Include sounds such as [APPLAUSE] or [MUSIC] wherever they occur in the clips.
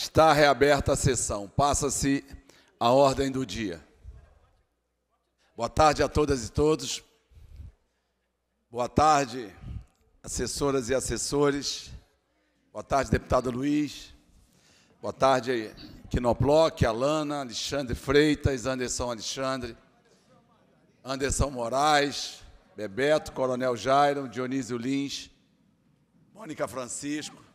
Está reaberta a sessão. Passa-se a ordem do dia. Boa tarde a todas e todos. Boa tarde, assessoras e assessores. Boa tarde, deputado Luiz. Boa tarde, Quinoploc, Alana, Alexandre Freitas, Anderson Alexandre, Anderson Moraes, Bebeto, Coronel Jairo, Dionísio Lins, Mônica Francisco,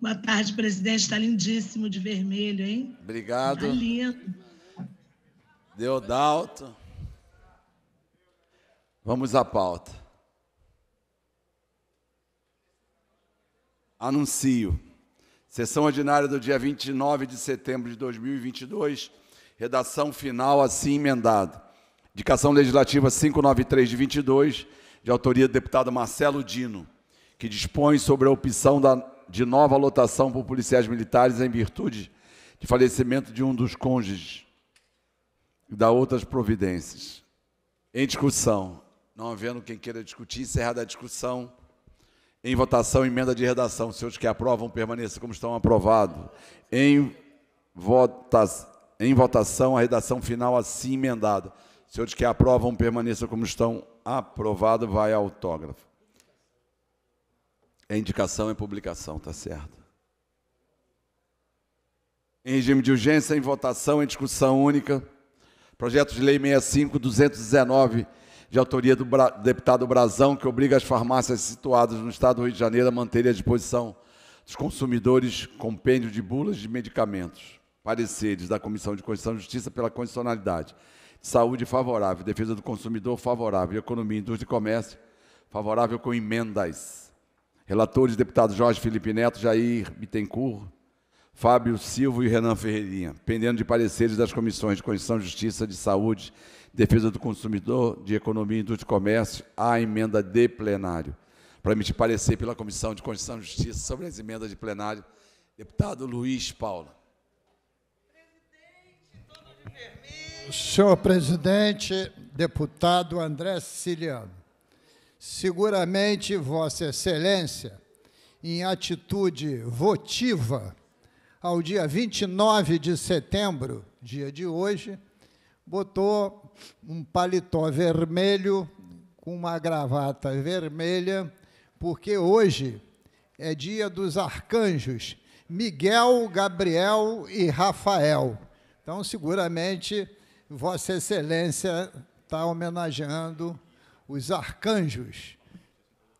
Boa tarde, presidente. Está lindíssimo de vermelho, hein? Obrigado. Está lindo. Deodalto. Vamos à pauta. Anuncio. Sessão ordinária do dia 29 de setembro de 2022. Redação final assim emendada. Indicação legislativa 593 de 22, de autoria do deputado Marcelo Dino, que dispõe sobre a opção da de nova lotação por policiais militares em virtude de falecimento de um dos cônjuges e da outras providências. Em discussão, não havendo quem queira discutir, encerrada a discussão. Em votação, emenda de redação. Senhores que aprovam, permaneçam como estão aprovado. Em, vota em votação, a redação final assim emendada. Senhores que aprovam, permaneçam como estão aprovado. Vai autógrafo. É indicação, e é publicação, tá certo. Em regime de urgência, em votação, em discussão única. Projeto de Lei 65219, de autoria do Bra deputado Brazão, que obriga as farmácias situadas no Estado do Rio de Janeiro a manterem à disposição dos consumidores compêndio de bulas de medicamentos. Pareceres da Comissão de Constituição e Justiça pela condicionalidade. Saúde favorável, defesa do consumidor favorável, economia, indústria e comércio favorável com emendas. Relatores, deputados Jorge Felipe Neto, Jair Bittencourt, Fábio Silva e Renan Ferreirinha, pendendo de pareceres das comissões de Constituição, Justiça, de Saúde, Defesa do Consumidor, de Economia, Indústria e Comércio, à emenda de plenário. Para emitir parecer pela Comissão de Constituição e Justiça sobre as emendas de plenário, deputado Luiz Paula. Presidente, Senhor presidente, deputado André Siciliano. Seguramente, Vossa Excelência, em atitude votiva, ao dia 29 de setembro, dia de hoje, botou um paletó vermelho com uma gravata vermelha, porque hoje é dia dos arcanjos Miguel, Gabriel e Rafael. Então, seguramente, Vossa Excelência está homenageando os arcanjos,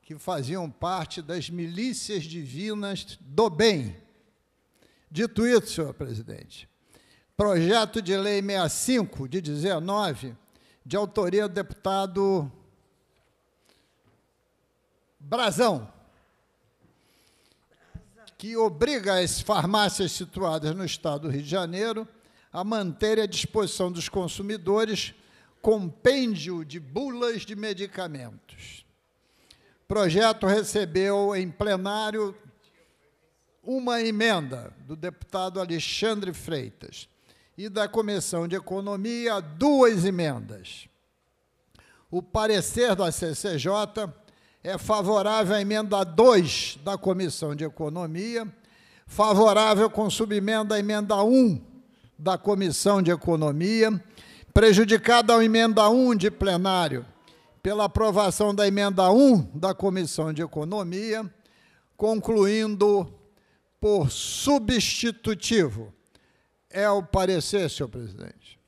que faziam parte das milícias divinas do bem. Dito isso, senhor presidente, projeto de lei 65 de 19, de autoria do deputado Brazão, que obriga as farmácias situadas no estado do Rio de Janeiro a manter à disposição dos consumidores compêndio de bulas de medicamentos. O projeto recebeu em plenário uma emenda do deputado Alexandre Freitas e da Comissão de Economia duas emendas. O parecer da CCJ é favorável à emenda 2 da Comissão de Economia, favorável com subemenda à emenda 1 da Comissão de Economia prejudicada a emenda 1 de plenário pela aprovação da emenda 1 da Comissão de Economia, concluindo por substitutivo. É o parecer, senhor presidente.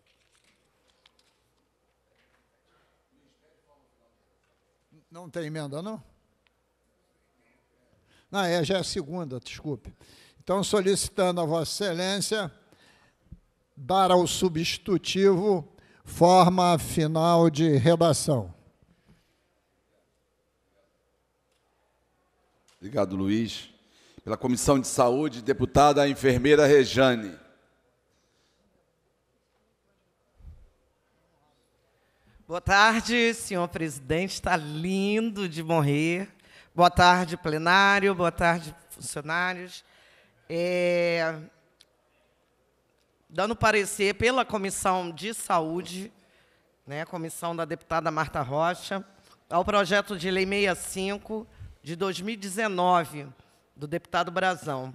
Não tem emenda, não? Não, é, já é a segunda, desculpe. Então, solicitando a Vossa Excelência dar ao substitutivo forma final de redação. Obrigado, Luiz. Pela Comissão de Saúde, deputada a enfermeira Rejane. Boa tarde, senhor presidente. Está lindo de morrer. Boa tarde, plenário. Boa tarde, funcionários. É, dando parecer pela Comissão de Saúde, né, comissão da deputada Marta Rocha, ao projeto de lei 65 de 2019 do deputado Brazão.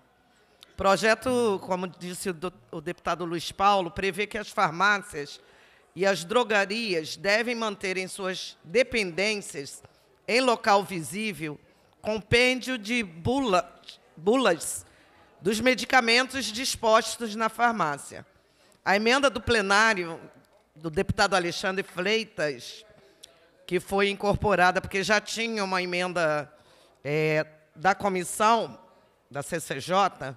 projeto, como disse o, o deputado Luiz Paulo, prevê que as farmácias e as drogarias devem manter em suas dependências, em local visível, compêndio de bula, bulas dos medicamentos dispostos na farmácia. A emenda do plenário do deputado Alexandre Freitas, que foi incorporada, porque já tinha uma emenda é, da comissão, da CCJ,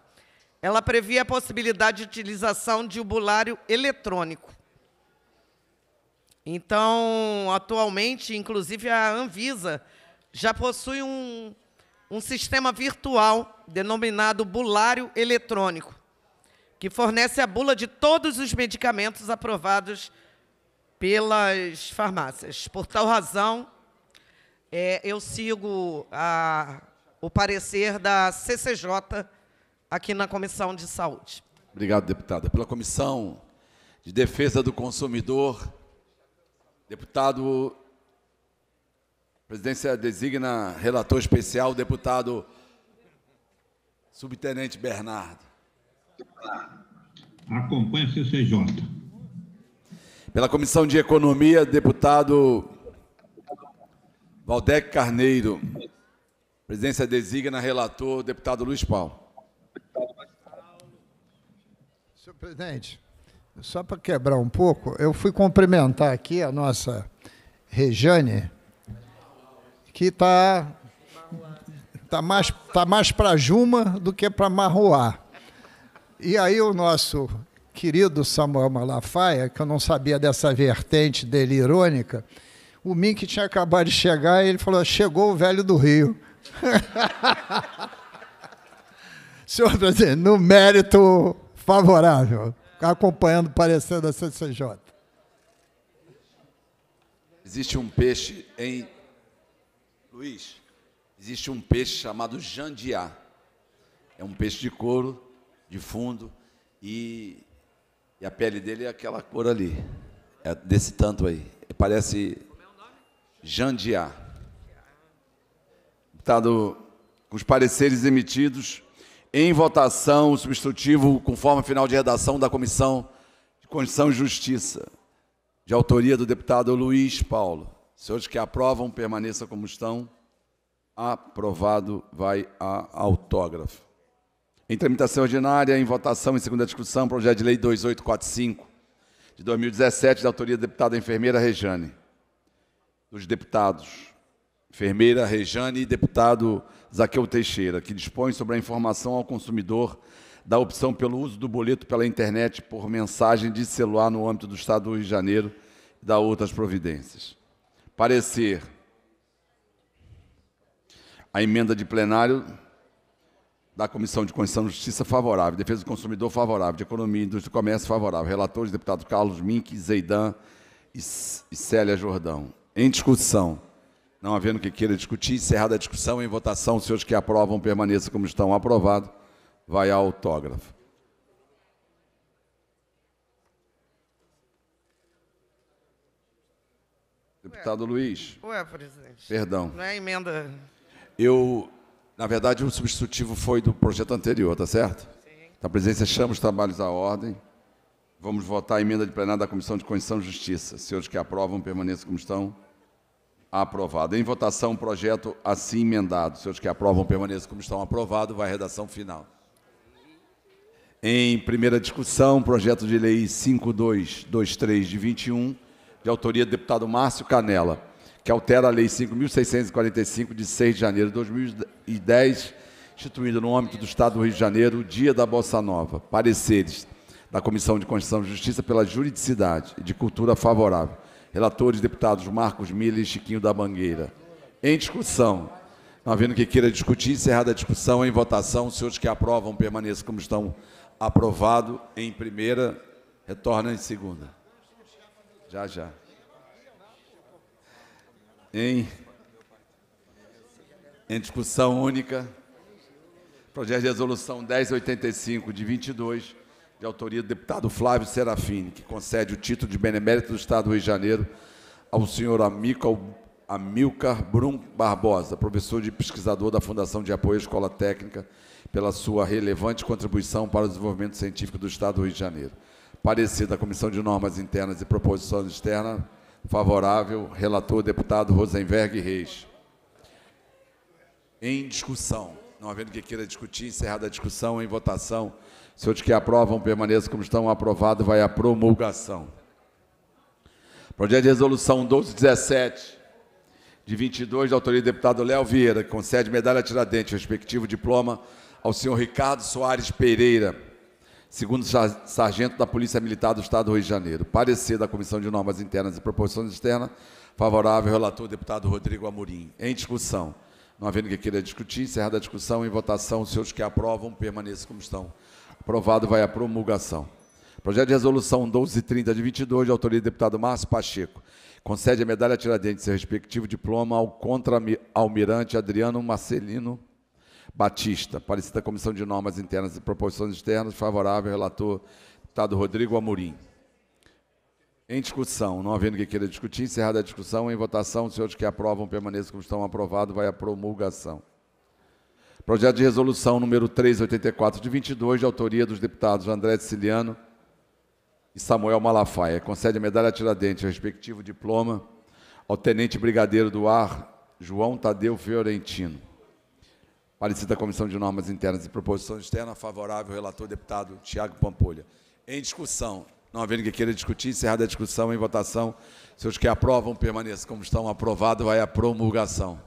ela previa a possibilidade de utilização de ubulário eletrônico. Então, atualmente, inclusive, a Anvisa já possui um, um sistema virtual denominado bulário eletrônico, que fornece a bula de todos os medicamentos aprovados pelas farmácias. Por tal razão, é, eu sigo a, o parecer da CCJ aqui na Comissão de Saúde. Obrigado, deputada. Pela Comissão de Defesa do Consumidor, deputado presidência designa relator especial o deputado subtenente Bernardo. Acompanha o CCJ. Pela Comissão de Economia, deputado Valdec Carneiro. Presidência designa relator, deputado Luiz Paulo. Senhor presidente, só para quebrar um pouco, eu fui cumprimentar aqui a nossa Rejane, que está tá mais, tá mais para Juma do que para Marroá. E aí o nosso querido Samuel Malafaia, que eu não sabia dessa vertente dele irônica, o Mink tinha acabado de chegar e ele falou: chegou o velho do Rio. [LAUGHS] Senhor presidente, tá no mérito favorável, acompanhando o parecer da CCJ. Existe um peixe em Luiz, existe um peixe chamado jandiá. É um peixe de couro, de fundo, e, e a pele dele é aquela cor ali. É desse tanto aí. Parece jandiá. Deputado, com os pareceres emitidos, em votação o substitutivo conforme a final de redação da Comissão de Constituição e Justiça, de autoria do deputado Luiz Paulo. Senhores que aprovam, permaneçam como estão. Aprovado, vai a autógrafo. Em tramitação ordinária, em votação, em segunda discussão, projeto de lei 2845 de 2017, da autoria da deputada enfermeira Rejane. Dos deputados, enfermeira Rejane e deputado Zaqueu Teixeira, que dispõe sobre a informação ao consumidor da opção pelo uso do boleto pela internet por mensagem de celular no âmbito do Estado do Rio de Janeiro e da outras providências parecer. A emenda de plenário da Comissão de Constituição e Justiça favorável, Defesa do Consumidor favorável, de Economia, Indústria e Comércio favorável. Relatores, deputado Carlos Mink, Zeidan e Célia Jordão. Em discussão. Não havendo que queira discutir, encerrada a discussão, em votação, os senhores que aprovam permaneçam como estão. Aprovado. Vai ao autógrafo. Deputado Ué. Luiz. Ué, presidente. Perdão. Não é emenda. Eu, na verdade, o substitutivo foi do projeto anterior, tá certo? Sim. Então, a presidência chama os trabalhos à ordem. Vamos votar a emenda de plenário da Comissão de Constituição e Justiça. Senhores que aprovam, permaneçam como estão. Aprovado. Em votação, o projeto assim emendado. Senhores que aprovam, permaneçam como estão. Aprovado. Vai à redação final. Em primeira discussão, projeto de lei 5223 de 21 de autoria do deputado Márcio Canela, que altera a Lei 5.645, de 6 de janeiro de 2010, instituindo no âmbito do Estado do Rio de Janeiro o Dia da Bossa Nova. Pareceres da Comissão de Constituição e Justiça pela Juridicidade e de Cultura Favorável. Relatores, deputados Marcos Miller e Chiquinho da Mangueira. Em discussão. Não tá havendo que queira discutir, encerrada a discussão, em votação, os senhores que aprovam permaneçam como estão aprovado em primeira, retorna em segunda. Já, já. Em, em discussão única, projeto de resolução 1085 de 22, de autoria do deputado Flávio Serafini, que concede o título de benemérito do Estado do Rio de Janeiro ao senhor Amilcar Brum Barbosa, professor e pesquisador da Fundação de Apoio à Escola Técnica, pela sua relevante contribuição para o desenvolvimento científico do Estado do Rio de Janeiro. Parecer da Comissão de Normas Internas e Proposições Externas, favorável, relator deputado Rosenberg Reis. Em discussão, não havendo que queira discutir, encerrada a discussão, em votação, senhores que aprovam, permaneçam como estão, aprovado, vai à promulgação. Projeto de resolução 1217, de 22, da autoria do deputado Léo Vieira, que concede medalha Tiradentes, respectivo diploma, ao senhor Ricardo Soares Pereira, segundo sargento da Polícia Militar do Estado do Rio de Janeiro. Parecer da Comissão de Normas Internas e Proporções Externas, favorável ao relator deputado Rodrigo Amorim. Em discussão. Não havendo que queira discutir, encerrada a discussão, em votação, os senhores que aprovam, permaneçam como estão. Aprovado vai a promulgação. Projeto de resolução 1230 de 22, de autoria do deputado Márcio Pacheco. Concede a medalha Tiradentes e seu respectivo diploma ao contra-almirante Adriano Marcelino Batista, parecida Comissão de Normas Internas e Proporções Externas, favorável, relator, deputado Rodrigo Amorim. Em discussão, não havendo que queira discutir, encerrada a discussão, em votação, os senhores que aprovam permaneçam como estão aprovados, vai à promulgação. Projeto de resolução número 384 de 22, de autoria dos deputados André Siciliano e Samuel Malafaia. Concede a medalha Tiradentes, respectivo diploma, ao tenente brigadeiro do ar, João Tadeu Fiorentino. Parecida Comissão de Normas Internas e Proposições Externas favorável, relator deputado Tiago Pampolha. Em discussão, não havendo que queira discutir, encerrada a discussão em votação. Se os que aprovam permaneçam como estão, aprovado vai à promulgação.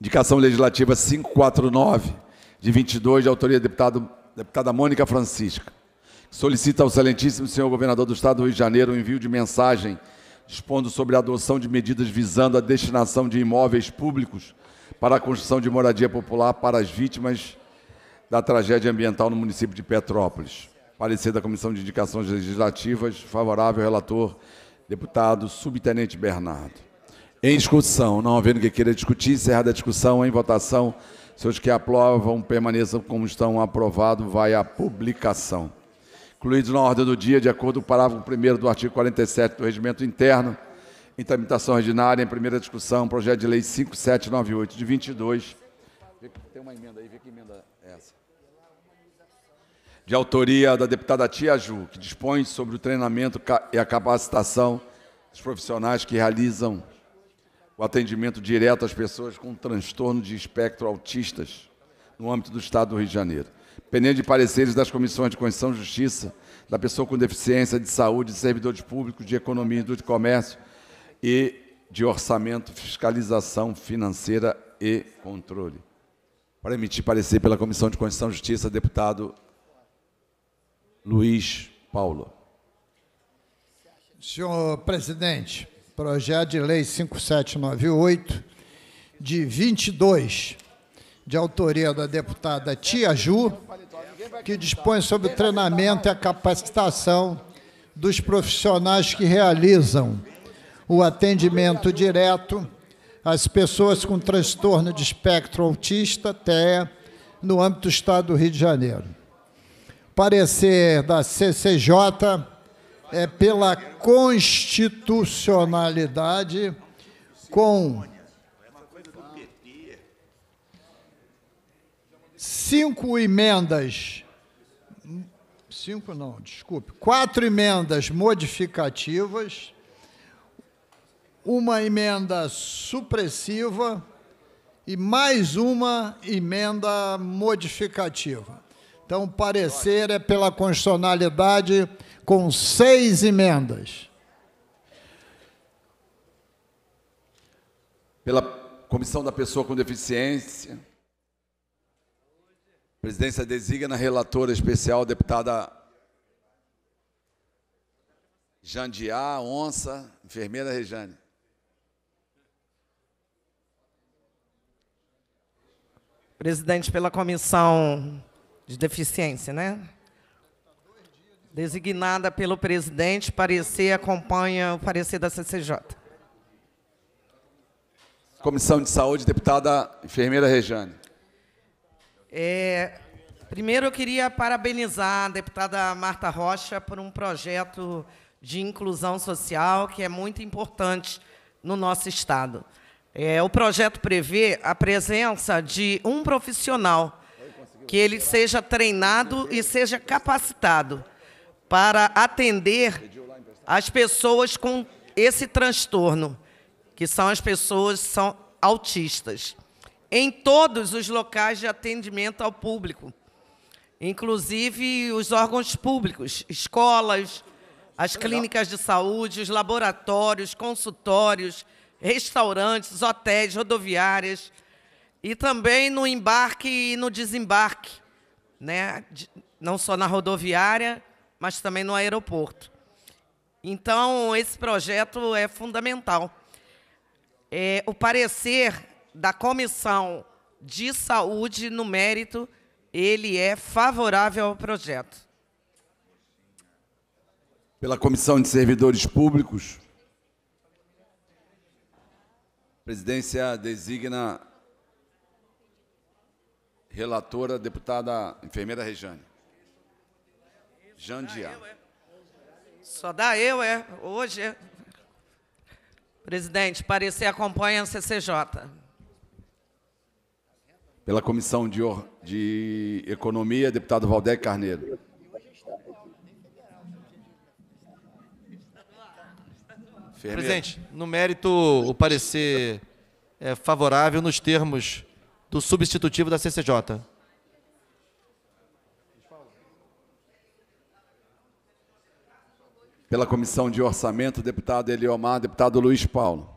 Indicação Legislativa 549, de 22, de autoria deputado, deputada Mônica Francisca. Solicita ao excelentíssimo senhor governador do Estado do Rio de Janeiro o envio de mensagem dispondo sobre a adoção de medidas visando a destinação de imóveis públicos para a construção de moradia popular para as vítimas da tragédia ambiental no município de Petrópolis. Parecer da Comissão de Indicações Legislativas, favorável relator, deputado subtenente Bernardo. Em discussão, não havendo que queira discutir, encerrada a discussão, em votação, Seus que aprovam permaneçam como estão, aprovado, vai à publicação. Incluídos na ordem do dia, de acordo com o parágrafo 1 do artigo 47 do Regimento Interno, em tramitação ordinária, em primeira discussão, projeto de lei 5798 de 22. Tem uma emenda aí, vê que emenda é essa. De autoria da deputada Tia Ju, que dispõe sobre o treinamento e a capacitação dos profissionais que realizam o atendimento direto às pessoas com transtorno de espectro autistas no âmbito do Estado do Rio de Janeiro. Pendente de pareceres das comissões de Constituição e Justiça, da pessoa com deficiência, de saúde, de servidores públicos, de economia, e do comércio, e de orçamento, fiscalização financeira e controle. Para emitir parecer pela Comissão de Constituição e Justiça, deputado Luiz Paulo. Senhor presidente, projeto de lei 5798 de 22, de autoria da deputada Tia Ju, que dispõe sobre o treinamento e a capacitação dos profissionais que realizam o atendimento direto às pessoas com transtorno de espectro autista, TEA, no âmbito do Estado do Rio de Janeiro. Parecer da CCJ é pela constitucionalidade com cinco emendas, cinco não, desculpe, quatro emendas modificativas uma emenda supressiva e mais uma emenda modificativa. Então, o parecer é pela constitucionalidade com seis emendas. Pela Comissão da Pessoa com Deficiência, a presidência designa relatora especial, deputada Jandiá Onça, enfermeira Rejane. presidente pela comissão de deficiência, né? Designada pelo presidente, parecer acompanha o parecer da CCJ. Comissão de Saúde, deputada enfermeira Rejane. É, primeiro, eu queria parabenizar a deputada Marta Rocha por um projeto de inclusão social que é muito importante no nosso Estado. É, o projeto prevê a presença de um profissional que ele seja treinado e seja capacitado para atender as pessoas com esse transtorno, que são as pessoas são autistas, em todos os locais de atendimento ao público, inclusive os órgãos públicos, escolas, as clínicas de saúde, os laboratórios, consultórios, restaurantes, hotéis, rodoviárias e também no embarque e no desembarque, né? não só na rodoviária, mas também no aeroporto. Então, esse projeto é fundamental. É, o parecer da Comissão de Saúde, no mérito, ele é favorável ao projeto. Pela Comissão de Servidores Públicos, presidência designa relatora deputada enfermeira Rejane. Jandia. Só dá eu, é. Hoje é. Presidente, parecer acompanha a CCJ. Pela Comissão de, de Economia, deputado Valdec Carneiro. Presidente, no mérito, o parecer é favorável nos termos do substitutivo da CCJ. Pela Comissão de Orçamento, deputado Eliomar, deputado Luiz Paulo.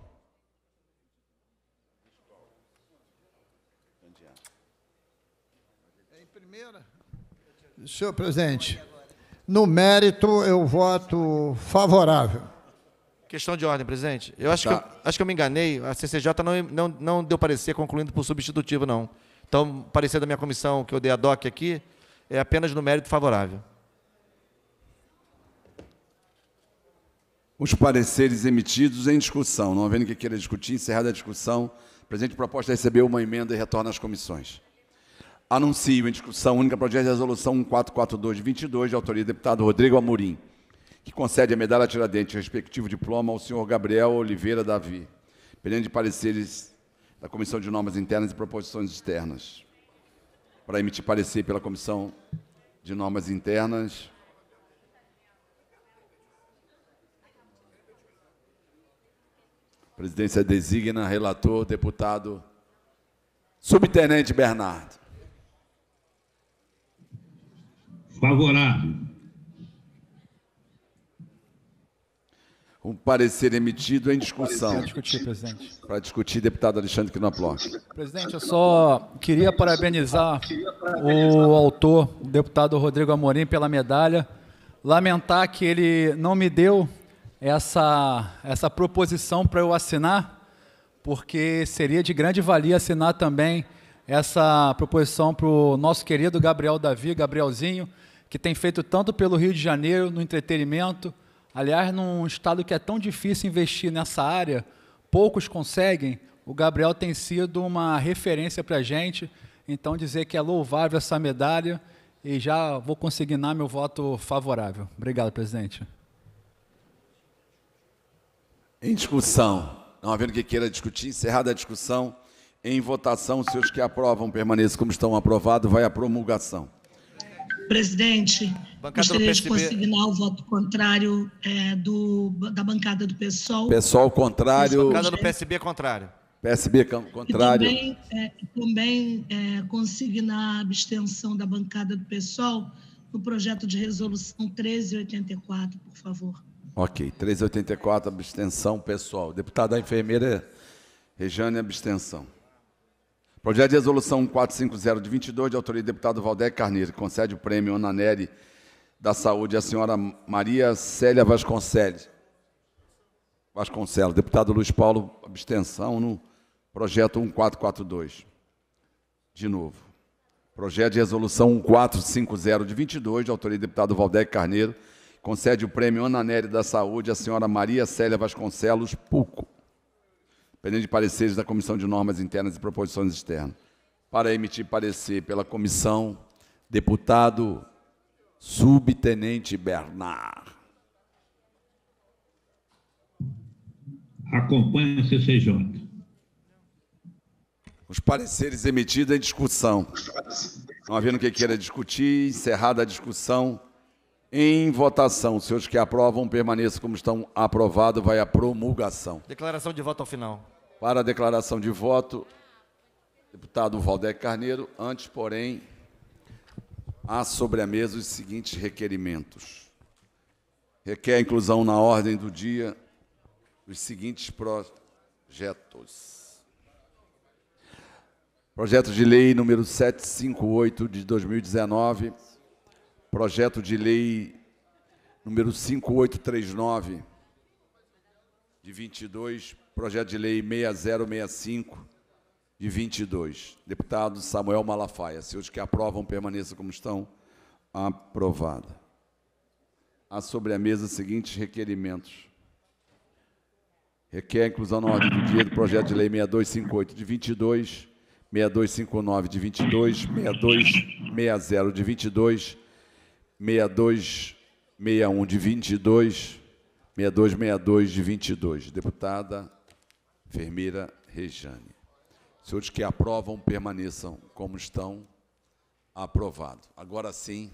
Senhor presidente, no mérito eu voto favorável. Questão de ordem, presidente. Eu acho, tá. que, eu, acho que eu me enganei. A CCJ não, não, não deu parecer concluindo por substitutivo, não. Então, parecer da minha comissão, que eu dei a DOC aqui, é apenas no mérito favorável. Os pareceres emitidos em discussão. Não havendo que queira discutir, encerrada a discussão, presidente proposta recebeu uma emenda e retorna às comissões. Anuncio em discussão única projeto de resolução 1442-22, de autoria do deputado Rodrigo Amorim que concede a medalha Tiradentes e o respectivo diploma ao senhor Gabriel Oliveira Davi, perante pareceres da Comissão de Normas Internas e Proposições Externas. Para emitir parecer pela Comissão de Normas Internas, A presidência designa relator, deputado Subtenente Bernardo. Favorável. um parecer emitido em discussão. Para discutir, presidente. Para discutir, deputado Alexandre Knobloch. Presidente, eu só queria parabenizar o autor, o deputado Rodrigo Amorim, pela medalha. Lamentar que ele não me deu essa, essa proposição para eu assinar, porque seria de grande valia assinar também essa proposição para o nosso querido Gabriel Davi, Gabrielzinho, que tem feito tanto pelo Rio de Janeiro, no entretenimento, Aliás, num estado que é tão difícil investir nessa área, poucos conseguem. O Gabriel tem sido uma referência para a gente. Então, dizer que é louvável essa medalha e já vou consignar meu voto favorável. Obrigado, presidente. Em discussão. Não havendo que queira discutir, encerrada a discussão. Em votação, se os que aprovam permaneçam como estão aprovados, vai à promulgação. Presidente, bancada gostaria de consignar o voto contrário é, do, da bancada do PSOL. PSOL contrário. Bancada do PSB contrário. PSB contrário. E também, é, também é, consignar a abstenção da bancada do PSOL no projeto de resolução 1384, por favor. Ok, 1384, abstenção pessoal. Deputada enfermeira Rejane, abstenção. Projeto de resolução 450 de 22, de autoria do deputado Valdec Carneiro, que concede o prêmio Ana Neri da Saúde à senhora Maria Célia Vasconcelos. Vasconcelos, deputado Luiz Paulo, abstenção no projeto 1442. De novo. Projeto de resolução 1450 de 22, de autoria do deputado Valdec Carneiro, concede o prêmio Ana Neri da Saúde à senhora Maria Célia Vasconcelos Puco pendente de pareceres da Comissão de Normas Internas e Proposições Externas, para emitir parecer pela comissão, deputado subtenente Bernard. Acompanha o CCJ. Os pareceres emitidos em discussão. Não havendo quem queira discutir, encerrada a discussão em votação. Os senhores que aprovam, permaneçam como estão. Aprovado, vai à promulgação. Declaração de voto ao final. Para a declaração de voto, deputado Valdec Carneiro, antes, porém, há sobre a mesa os seguintes requerimentos. Requer a inclusão na ordem do dia dos seguintes projetos. Projeto de Lei número 758 de 2019, projeto de lei número 5839 de 22, projeto de lei 6065 de 22. Deputado Samuel Malafaia, se os que aprovam permaneçam como estão, aprovada. Há sobre a mesa os seguintes requerimentos. Requer a inclusão na ordem do dia do projeto de lei 6258 de 22, 6259 de 22, 6260 de 22, 6261 de 22, 6262 de 22, deputada Ferreira Rejane. Senhores que aprovam, permaneçam como estão. Aprovado. Agora sim,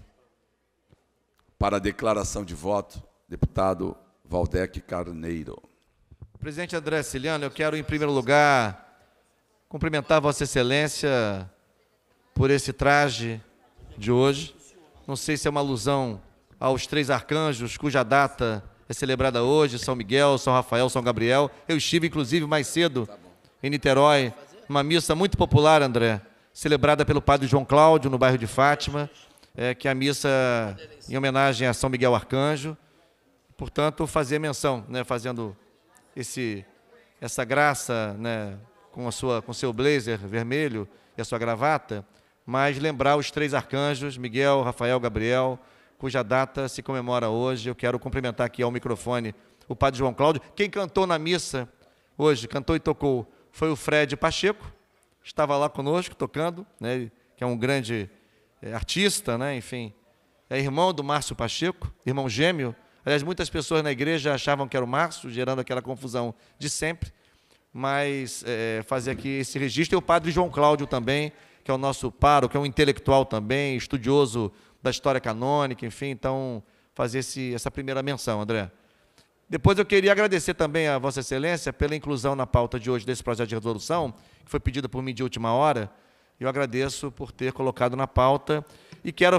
para a declaração de voto, deputado Valdec Carneiro. Presidente André Ciliano, eu quero, em primeiro lugar, cumprimentar Vossa Excelência por esse traje de hoje. Não sei se é uma alusão aos três arcanjos, cuja data é celebrada hoje, São Miguel, São Rafael, São Gabriel. Eu estive, inclusive, mais cedo em Niterói, uma missa muito popular, André, celebrada pelo padre João Cláudio, no bairro de Fátima, é, que é a missa em homenagem a São Miguel Arcanjo. Portanto, fazer menção, né, fazendo esse, essa graça né, com a sua, com seu blazer vermelho e a sua gravata, mas lembrar os três arcanjos, Miguel, Rafael, Gabriel, cuja data se comemora hoje. Eu quero cumprimentar aqui ao microfone o Padre João Cláudio. Quem cantou na missa hoje, cantou e tocou, foi o Fred Pacheco, estava lá conosco tocando, né, que é um grande eh, artista, né, enfim, é irmão do Márcio Pacheco, irmão gêmeo. Aliás, muitas pessoas na igreja achavam que era o Márcio, gerando aquela confusão de sempre. Mas é, fazer aqui esse registro. E o padre João Cláudio também, que é o nosso paro, que é um intelectual também, estudioso da história canônica, enfim, então fazer esse, essa primeira menção, André. Depois eu queria agradecer também a Vossa Excelência pela inclusão na pauta de hoje desse projeto de resolução, que foi pedida por mim de última hora. Eu agradeço por ter colocado na pauta. E quero,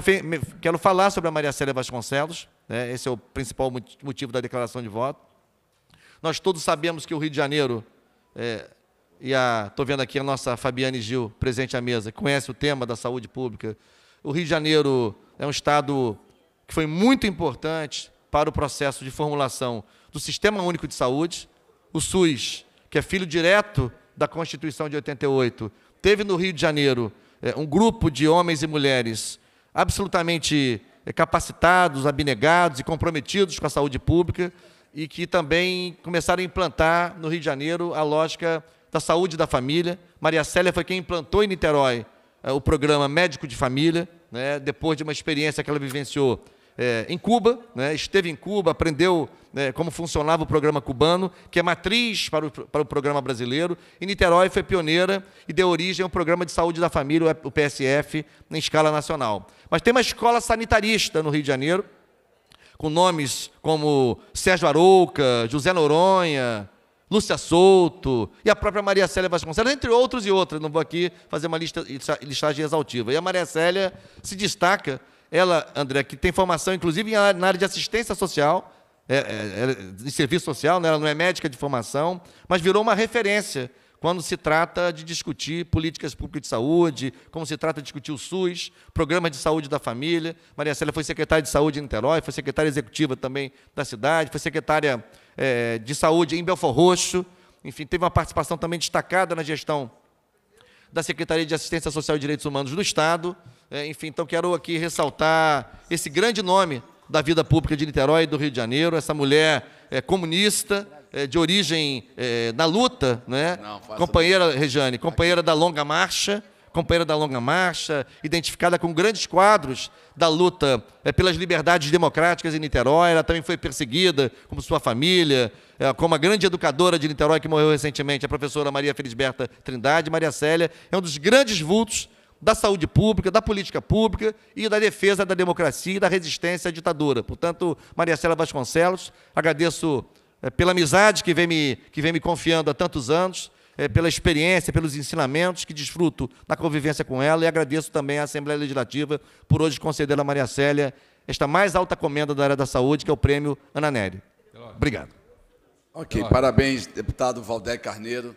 quero falar sobre a Maria Célia Vasconcelos, né? esse é o principal motivo da declaração de voto. Nós todos sabemos que o Rio de Janeiro é, e a estou vendo aqui a nossa Fabiane Gil presente à mesa, que conhece o tema da saúde pública. O Rio de Janeiro é um estado que foi muito importante para o processo de formulação do Sistema Único de Saúde, o SUS, que é filho direto da Constituição de 88, teve no Rio de Janeiro é, um grupo de homens e mulheres absolutamente eh, capacitados, abnegados e comprometidos com a saúde pública e que também começaram a implantar no Rio de Janeiro a lógica da saúde da família. Maria Célia foi quem implantou em Niterói eh, o programa Médico de Família, né, depois de uma experiência que ela vivenciou é, em Cuba, né, esteve em Cuba, aprendeu né, como funcionava o programa cubano, que é matriz para o, para o programa brasileiro, e Niterói foi pioneira e deu origem ao Programa de Saúde da Família, o PSF, em escala nacional. Mas tem uma escola sanitarista no Rio de Janeiro, com nomes como Sérgio Arouca, José Noronha, Lúcia Souto e a própria Maria Célia Vasconcelos, entre outros e outras. Não vou aqui fazer uma lista, listagem exaustiva. E a Maria Célia se destaca, ela, André, que tem formação, inclusive, na área de assistência social, é, é, é, de serviço social, né? ela não é médica de formação, mas virou uma referência quando se trata de discutir políticas públicas de saúde, como se trata de discutir o SUS, programas de saúde da família. Maria Célia foi secretária de saúde em Niterói, foi secretária executiva também da cidade, foi secretária é, de Saúde em Belfor Roxo, enfim, teve uma participação também destacada na gestão da Secretaria de Assistência Social e Direitos Humanos do Estado. É, enfim, então quero aqui ressaltar esse grande nome da vida pública de Niterói e do Rio de Janeiro, essa mulher é, comunista, é, de origem é, na luta, né? Não, companheira, Regiane, companheira da longa marcha, companheira da Longa Marcha, identificada com grandes quadros da luta eh, pelas liberdades democráticas em Niterói. Ela também foi perseguida, como sua família, eh, como a grande educadora de Niterói que morreu recentemente, a professora Maria Felisberta Trindade. Maria Célia é um dos grandes vultos da saúde pública, da política pública e da defesa da democracia e da resistência à ditadura. Portanto, Maria Célia Vasconcelos, agradeço eh, pela amizade que vem me, que vem me confiando há tantos anos é, pela experiência, pelos ensinamentos que desfruto na convivência com ela e agradeço também à Assembleia Legislativa por hoje conceder a Maria Célia esta mais alta comenda da área da saúde, que é o prêmio Ana Nery. Obrigado. Ok, parabéns, deputado Valdé Carneiro.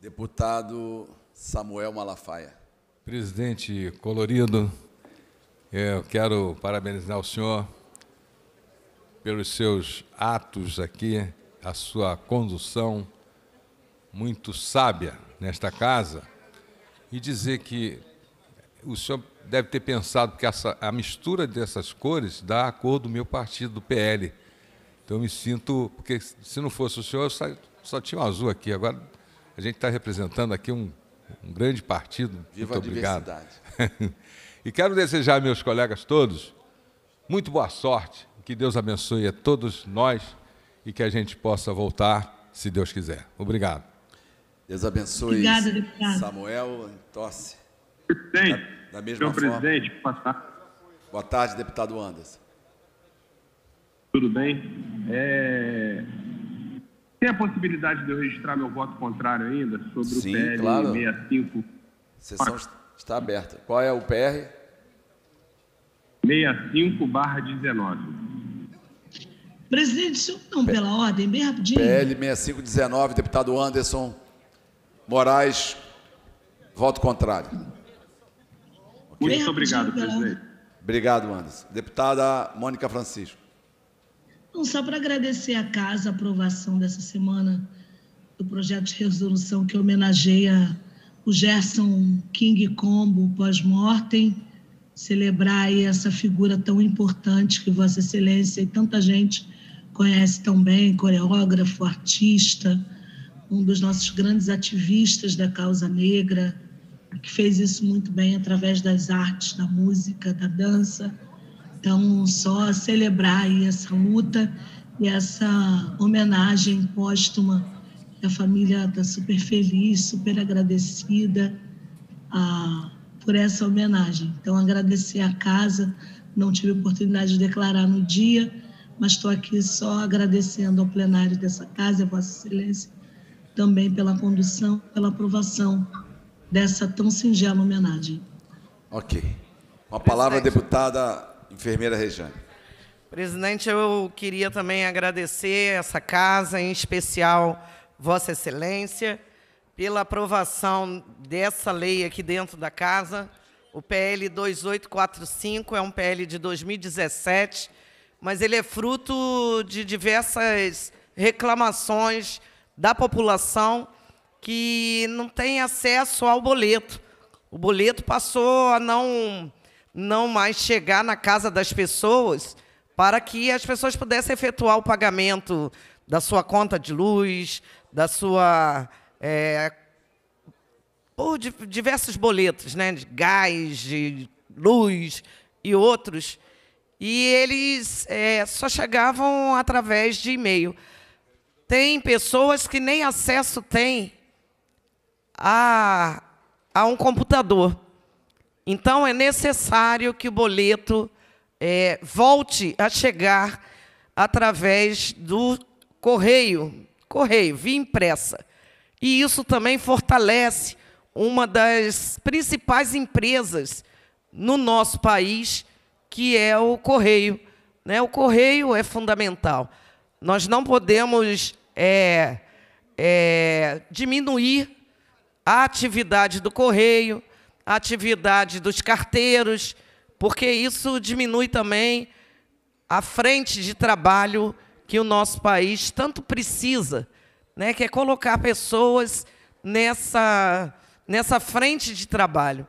Deputado Samuel Malafaia. Presidente Colorido, é, eu quero parabenizar o senhor pelos seus atos aqui, a sua condução, muito sábia nesta casa e dizer que o senhor deve ter pensado que essa, a mistura dessas cores dá a cor do meu partido, do PL. Então eu me sinto, porque se não fosse o senhor, eu só, só tinha um azul aqui. Agora a gente está representando aqui um, um grande partido. Viva muito obrigado. [LAUGHS] e quero desejar meus colegas todos muito boa sorte, que Deus abençoe a todos nós e que a gente possa voltar, se Deus quiser. Obrigado. Deus abençoe Obrigada, deputado. Samuel Tosse. Presidente, da, da mesma senhor forma. presidente, boa tarde. Boa tarde, deputado Anderson. Tudo bem? É... Tem a possibilidade de eu registrar meu voto contrário ainda sobre Sim, o PL claro. 65? A sessão está aberta. Qual é o PR? 65 barra 19. Presidente, senhor, não, pela ordem, bem rapidinho. PL 6519, deputado Anderson. Moraes, voto contrário. Okay? Muito obrigado, presidente. Obrigado, Anderson. Deputada Mônica Francisco. Não, só para agradecer à casa a aprovação dessa semana do projeto de resolução que homenageia o Gerson King Combo pós-mortem, celebrar aí essa figura tão importante que Vossa Excelência e tanta gente conhece tão bem, coreógrafo, artista, um dos nossos grandes ativistas da causa negra, que fez isso muito bem através das artes, da música, da dança. Então, só celebrar aí essa luta e essa homenagem póstuma. A família está super feliz, super agradecida a, ah, por essa homenagem. Então, agradecer a casa, não tive oportunidade de declarar no dia, mas estou aqui só agradecendo ao plenário dessa casa, a Vossa Excelência, também pela condução, pela aprovação dessa tão singela homenagem. Ok. Uma palavra, deputada enfermeira Rejane. Presidente, eu queria também agradecer essa casa, em especial Vossa Excelência, pela aprovação dessa lei aqui dentro da casa. O PL 2845 é um PL de 2017, mas ele é fruto de diversas reclamações da população que não tem acesso ao boleto. O boleto passou a não, não mais chegar na casa das pessoas para que as pessoas pudessem efetuar o pagamento da sua conta de luz, da sua. É, por diversos boletos, né? De gás, de luz e outros. E eles é, só chegavam através de e-mail. Tem pessoas que nem acesso têm a, a um computador. Então, é necessário que o boleto é, volte a chegar através do correio, correio, via impressa. E isso também fortalece uma das principais empresas no nosso país, que é o correio. Né? O correio é fundamental. Nós não podemos é, é, diminuir a atividade do correio, a atividade dos carteiros, porque isso diminui também a frente de trabalho que o nosso país tanto precisa, né, que é colocar pessoas nessa, nessa frente de trabalho.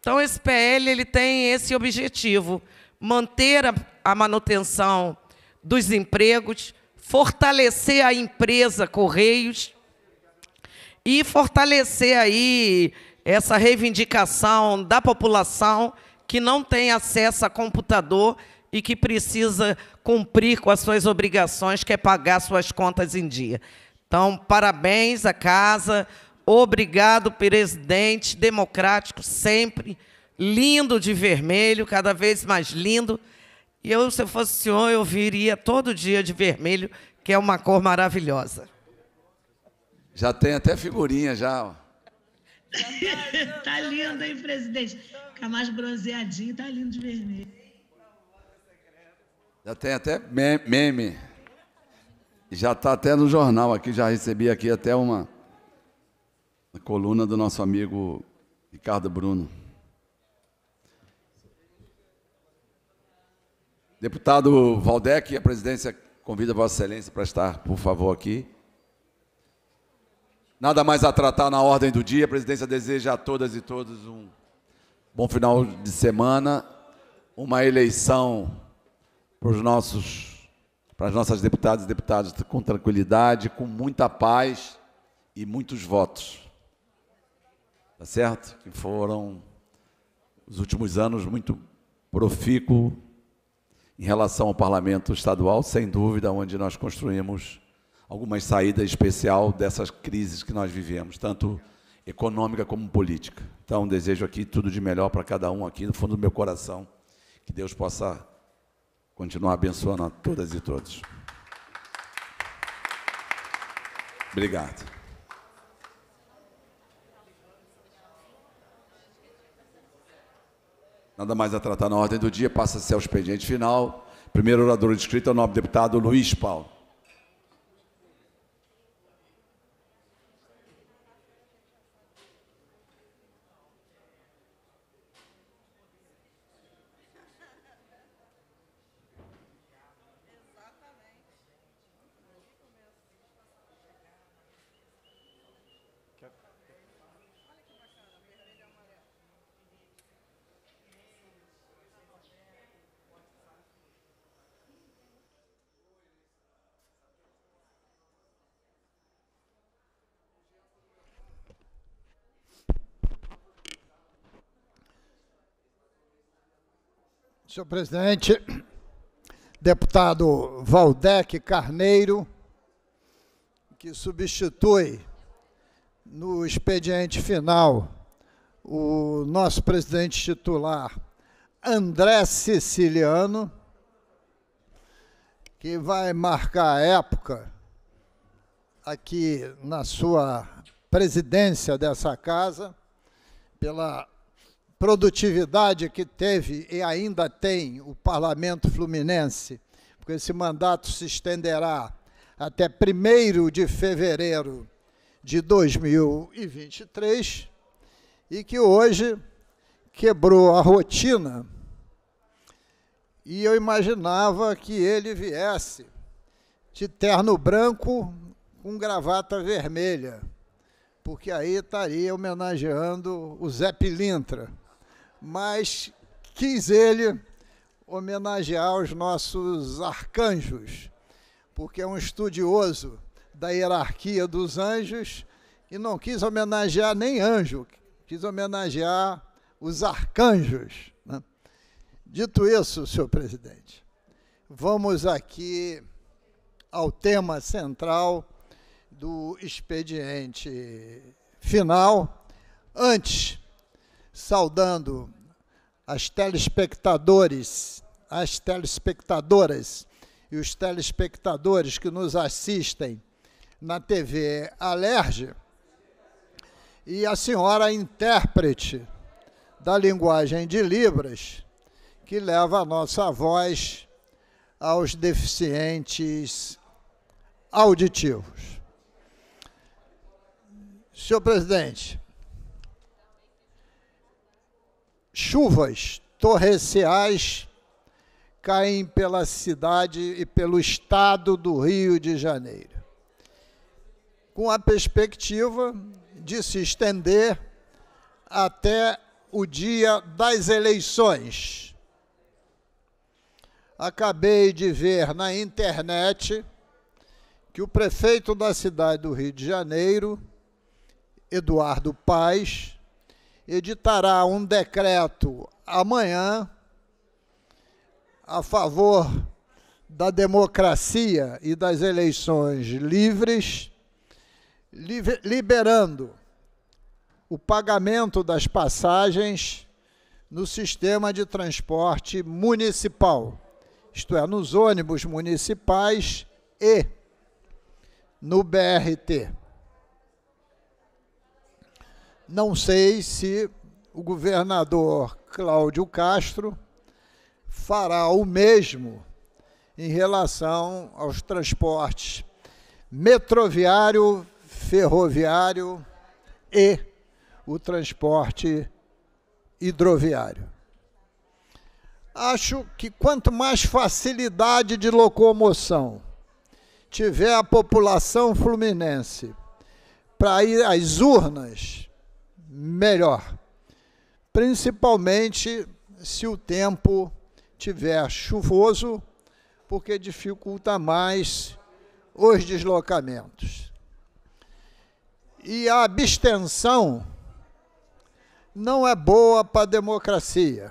Então, esse PL ele tem esse objetivo, manter a, a manutenção dos empregos, fortalecer a empresa Correios e fortalecer aí essa reivindicação da população que não tem acesso a computador e que precisa cumprir com as suas obrigações, que é pagar suas contas em dia. Então, parabéns à casa, obrigado, presidente democrático, sempre lindo de vermelho, cada vez mais lindo. E eu, se eu fosse senhor, eu viria todo dia de vermelho, que é uma cor maravilhosa. Já tem até figurinha, já. [LAUGHS] tá lindo, hein, presidente? Fica mais bronzeadinho, tá lindo de vermelho. Já tem até meme. Já está até no jornal aqui, já recebi aqui até uma coluna do nosso amigo Ricardo Bruno. Deputado Valdec, a presidência convida Vossa Excelência para estar, por favor, aqui. Nada mais a tratar na ordem do dia. A presidência deseja a todas e todos um bom final de semana, uma eleição para os nossos, para as nossas deputadas e deputados com tranquilidade, com muita paz e muitos votos. Tá certo? Que foram os últimos anos muito profícuo em relação ao parlamento estadual, sem dúvida, onde nós construímos algumas saídas especial dessas crises que nós vivemos, tanto econômica como política. Então, desejo aqui tudo de melhor para cada um aqui, no fundo do meu coração, que Deus possa continuar abençoando a todas e todos. Obrigado. Nada mais a tratar na ordem do dia, passa-se ao expediente final. Primeiro orador inscrito é o nobre deputado Luiz Paulo. Senhor presidente, deputado Valdec Carneiro, que substitui no expediente final o nosso presidente titular, André Siciliano, que vai marcar a época aqui na sua presidência dessa casa, pela produtividade que teve e ainda tem o Parlamento Fluminense, porque esse mandato se estenderá até 1 de fevereiro de 2023, e que hoje quebrou a rotina. E eu imaginava que ele viesse de terno branco com gravata vermelha, porque aí estaria homenageando o Zé Pilintra mas quis ele homenagear os nossos arcanjos, porque é um estudioso da hierarquia dos anjos e não quis homenagear nem anjo, quis homenagear os arcanjos. Né? Dito isso, senhor presidente, vamos aqui ao tema central do expediente final. Antes, saudando as telespectadores, as telespectadoras e os telespectadores que nos assistem na TV Alerge, e a senhora intérprete da linguagem de Libras, que leva a nossa voz aos deficientes auditivos. Senhor presidente, Chuvas torrenciais caem pela cidade e pelo estado do Rio de Janeiro, com a perspectiva de se estender até o dia das eleições. Acabei de ver na internet que o prefeito da cidade do Rio de Janeiro, Eduardo Paz, editará um decreto amanhã a favor da democracia e das eleições livres, liberando o pagamento das passagens no sistema de transporte municipal, isto é, nos ônibus municipais e no BRT. Não sei se o governador Cláudio Castro fará o mesmo em relação aos transportes metroviário, ferroviário e o transporte hidroviário. Acho que quanto mais facilidade de locomoção tiver a população fluminense para ir às urnas, melhor. Principalmente se o tempo tiver chuvoso, porque dificulta mais os deslocamentos. E a abstenção não é boa para a democracia.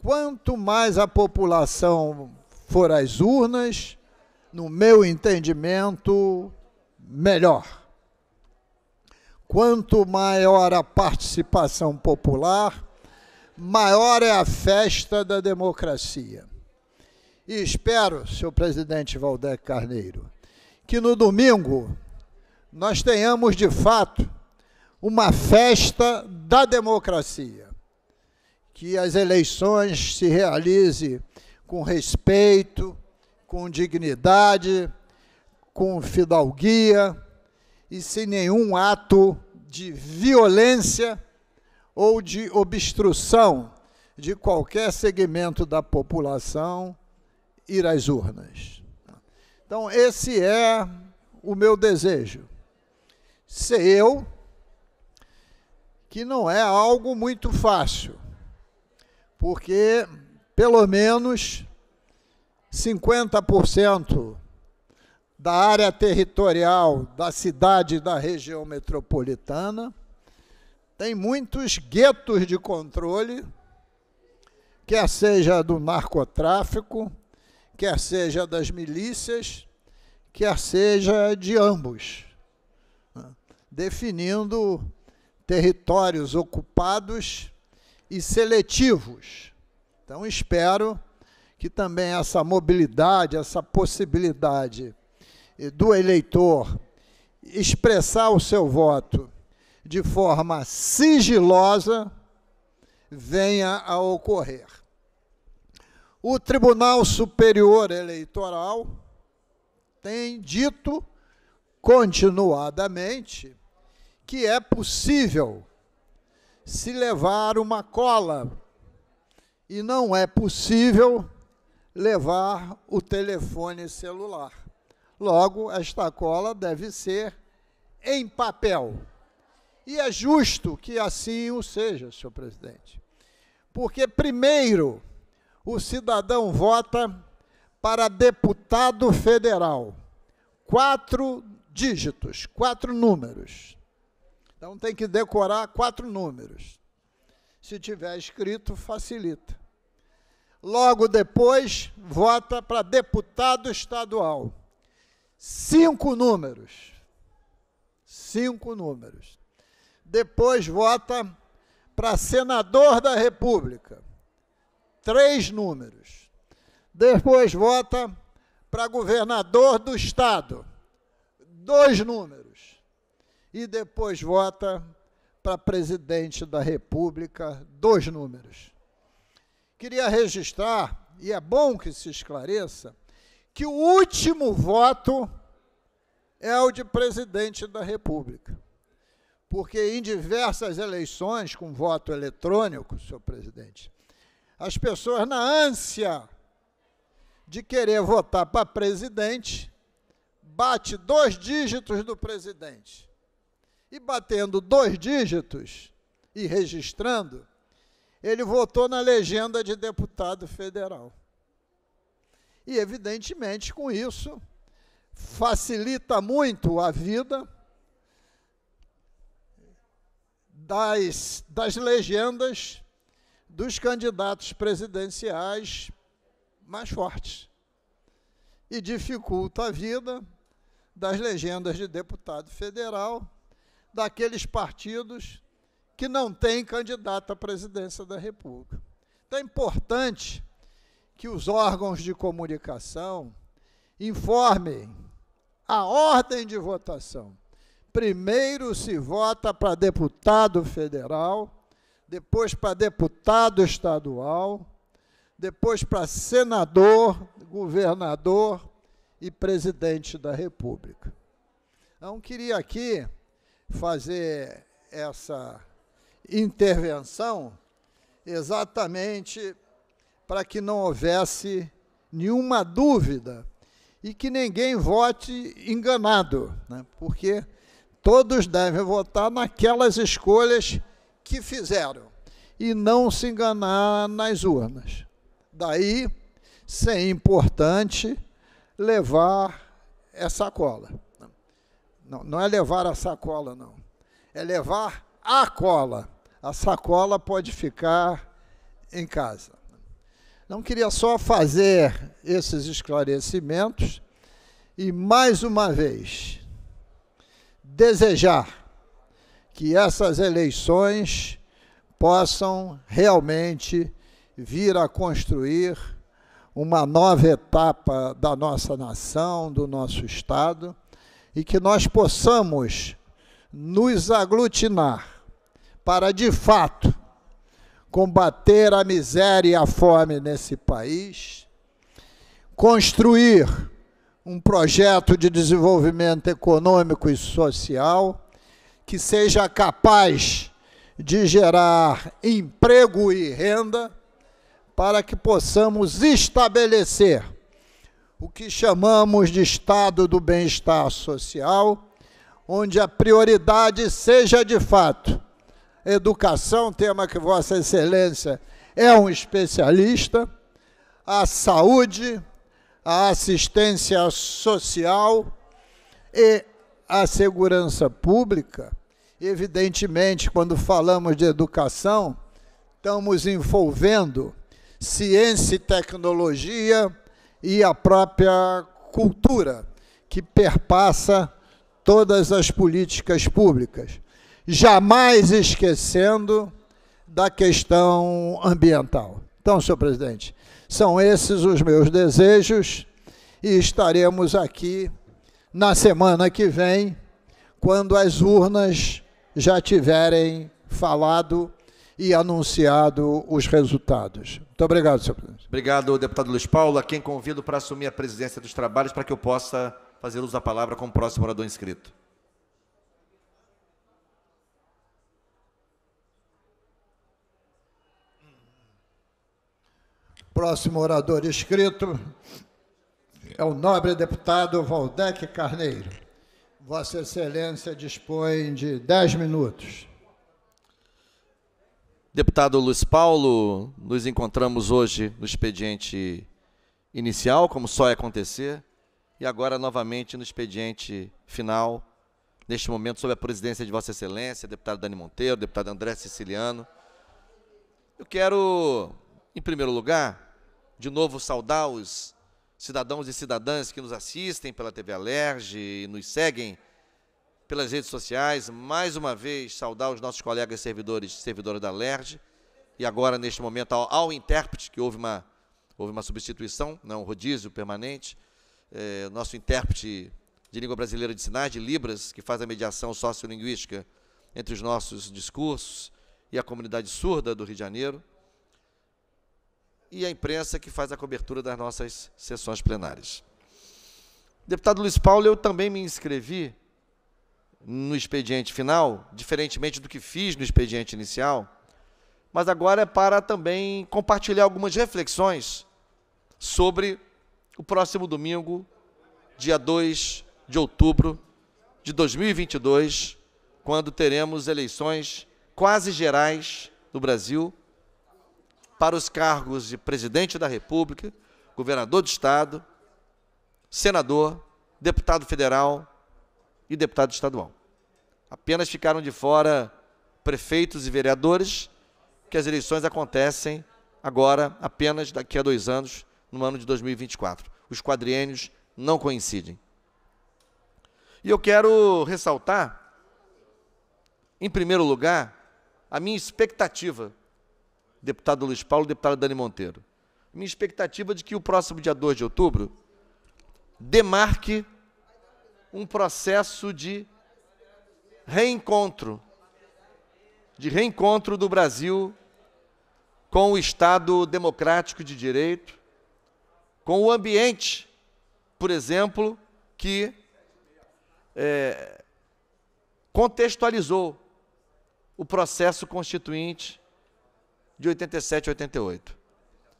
Quanto mais a população for às urnas, no meu entendimento, melhor. Quanto maior a participação popular, maior é a festa da democracia. E espero, senhor presidente Valdec Carneiro, que no domingo nós tenhamos de fato uma festa da democracia, que as eleições se realize com respeito, com dignidade, com fidalguia, e sem nenhum ato de violência ou de obstrução de qualquer segmento da população ir às urnas. Então, esse é o meu desejo. Ser eu, que não é algo muito fácil, porque pelo menos 50% da área territorial da cidade da região metropolitana, tem muitos guetos de controle, quer seja do narcotráfico, quer seja das milícias, quer seja de ambos, né? definindo territórios ocupados e seletivos. Então, espero que também essa mobilidade, essa possibilidade do eleitor expressar o seu voto de forma sigilosa venha a ocorrer. O Tribunal Superior Eleitoral tem dito continuadamente que é possível se levar uma cola e não é possível levar o telefone celular. Logo, esta cola deve ser em papel. E é justo que assim o seja, senhor presidente. Porque, primeiro, o cidadão vota para deputado federal. Quatro dígitos, quatro números. Então tem que decorar quatro números. Se tiver escrito, facilita. Logo depois, vota para deputado estadual cinco números. Cinco números. Depois vota para senador da República. Três números. Depois vota para governador do Estado. Dois números. E depois vota para presidente da República. Dois números. Queria registrar, e é bom que se esclareça, que o último voto é o de presidente da República. Porque em diversas eleições, com voto eletrônico, senhor presidente, as pessoas, na ânsia de querer votar para presidente, bate dois dígitos do presidente. E batendo dois dígitos e registrando, ele votou na legenda de deputado federal. E, evidentemente, com isso, facilita muito a vida das, das legendas dos candidatos presidenciais mais fortes. E dificulta a vida das legendas de deputado federal, daqueles partidos que não têm candidato à presidência da República. Então é importante que os órgãos de comunicação informem a ordem de votação. Primeiro se vota para deputado federal, depois para deputado estadual, depois para senador, governador e presidente da República. Então, queria aqui fazer essa intervenção exatamente para que não houvesse nenhuma dúvida e que ninguém vote enganado, né? porque todos devem votar naquelas escolhas que fizeram e não se enganar nas urnas. Daí, ser importante levar essa cola. Não, não é levar a sacola, não. É levar a cola. A sacola pode ficar em casa. Não queria só fazer esses esclarecimentos e, mais uma vez, desejar que essas eleições possam realmente vir a construir uma nova etapa da nossa nação, do nosso Estado, e que nós possamos nos aglutinar para, de fato, combater a miséria e a fome nesse país, construir um projeto de desenvolvimento econômico e social que seja capaz de gerar emprego e renda para que possamos estabelecer o que chamamos de estado do bem-estar social, onde a prioridade seja de fato educação, tema que Vossa Excelência é um especialista, a saúde, a assistência social e a segurança pública. Evidentemente, quando falamos de educação, estamos envolvendo ciência e tecnologia e a própria cultura, que perpassa todas as políticas públicas jamais esquecendo da questão ambiental. Então, senhor presidente, são esses os meus desejos e estaremos aqui na semana que vem, quando as urnas já tiverem falado e anunciado os resultados. Muito obrigado, senhor presidente. Obrigado, deputado Luiz Paulo, a quem convido para assumir a presidência dos trabalhos para que eu possa fazer uso da palavra como próximo orador inscrito. Próximo orador inscrito é o nobre deputado Valdec Carneiro. Vossa Excelência dispõe de 10 minutos. Deputado Luiz Paulo, nos encontramos hoje no expediente inicial, como só é acontecer, e agora novamente no expediente final, neste momento sob a presidência de Vossa Excelência, deputado Dani Monteiro, deputado André Siciliano. Eu quero em primeiro lugar, de novo saudar os cidadãos e cidadãs que nos assistem pela TV Alerge e nos seguem pelas redes sociais. Mais uma vez, saudar os nossos colegas servidores e servidoras da Alerge. E agora, neste momento, ao, ao intérprete, que houve uma, houve uma substituição, não, um rodízio permanente. É, nosso intérprete de língua brasileira de sinais, de Libras, que faz a mediação sociolinguística entre os nossos discursos e a comunidade surda do Rio de Janeiro e a imprensa que faz a cobertura das nossas sessões plenárias. Deputado Luiz Paulo, eu também me inscrevi no expediente final, diferentemente do que fiz no expediente inicial, mas agora é para também compartilhar algumas reflexões sobre o próximo domingo, dia 2 de outubro de 2022, quando teremos eleições quase gerais no Brasil para os cargos de presidente da República, governador de Estado, senador, deputado federal e deputado estadual. Apenas ficaram de fora prefeitos e vereadores, que as eleições acontecem agora, apenas daqui a dois anos, no ano de 2024. Os quadriênios não coincidem. E eu quero ressaltar, em primeiro lugar, a minha expectativa deputado Luiz Paulo, deputado Dani Monteiro. Minha expectativa é de que o próximo dia 2 de outubro demarque um processo de reencontro, de reencontro do Brasil com o Estado democrático de direito, com o ambiente, por exemplo, que é, contextualizou o processo constituinte de 87 a 88.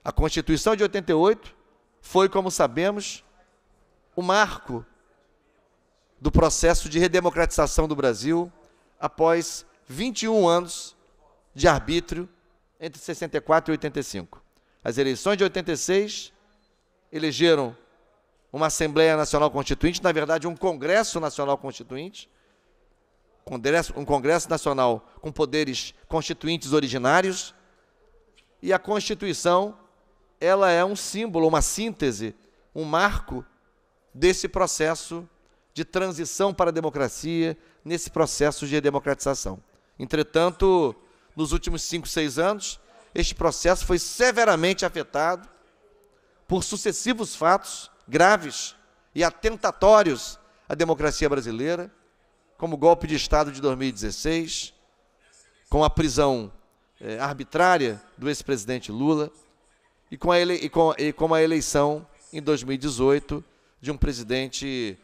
A Constituição de 88 foi, como sabemos, o marco do processo de redemocratização do Brasil após 21 anos de arbítrio entre 64 e 85. As eleições de 86 elegeram uma Assembleia Nacional Constituinte, na verdade, um Congresso Nacional Constituinte, um Congresso Nacional com poderes constituintes originários, e a Constituição, ela é um símbolo, uma síntese, um marco desse processo de transição para a democracia, nesse processo de democratização. Entretanto, nos últimos cinco, seis anos, este processo foi severamente afetado por sucessivos fatos graves e atentatórios à democracia brasileira, como o golpe de Estado de 2016, com a prisão é, arbitrária do ex-presidente Lula e com, a ele, e, com, e com a eleição em 2018 de um presidente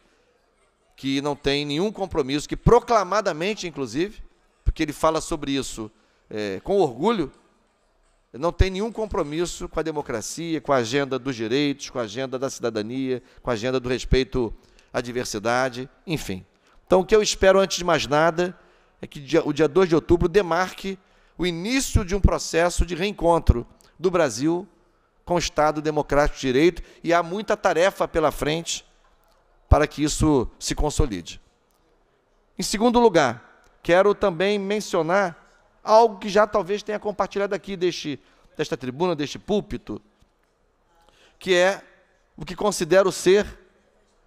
que não tem nenhum compromisso, que proclamadamente, inclusive, porque ele fala sobre isso é, com orgulho, não tem nenhum compromisso com a democracia, com a agenda dos direitos, com a agenda da cidadania, com a agenda do respeito à diversidade, enfim. Então, o que eu espero, antes de mais nada, é que dia, o dia 2 de outubro demarque o início de um processo de reencontro do Brasil com o Estado Democrático de Direito e há muita tarefa pela frente para que isso se consolide. Em segundo lugar, quero também mencionar algo que já talvez tenha compartilhado aqui deste, desta tribuna, deste púlpito, que é o que considero ser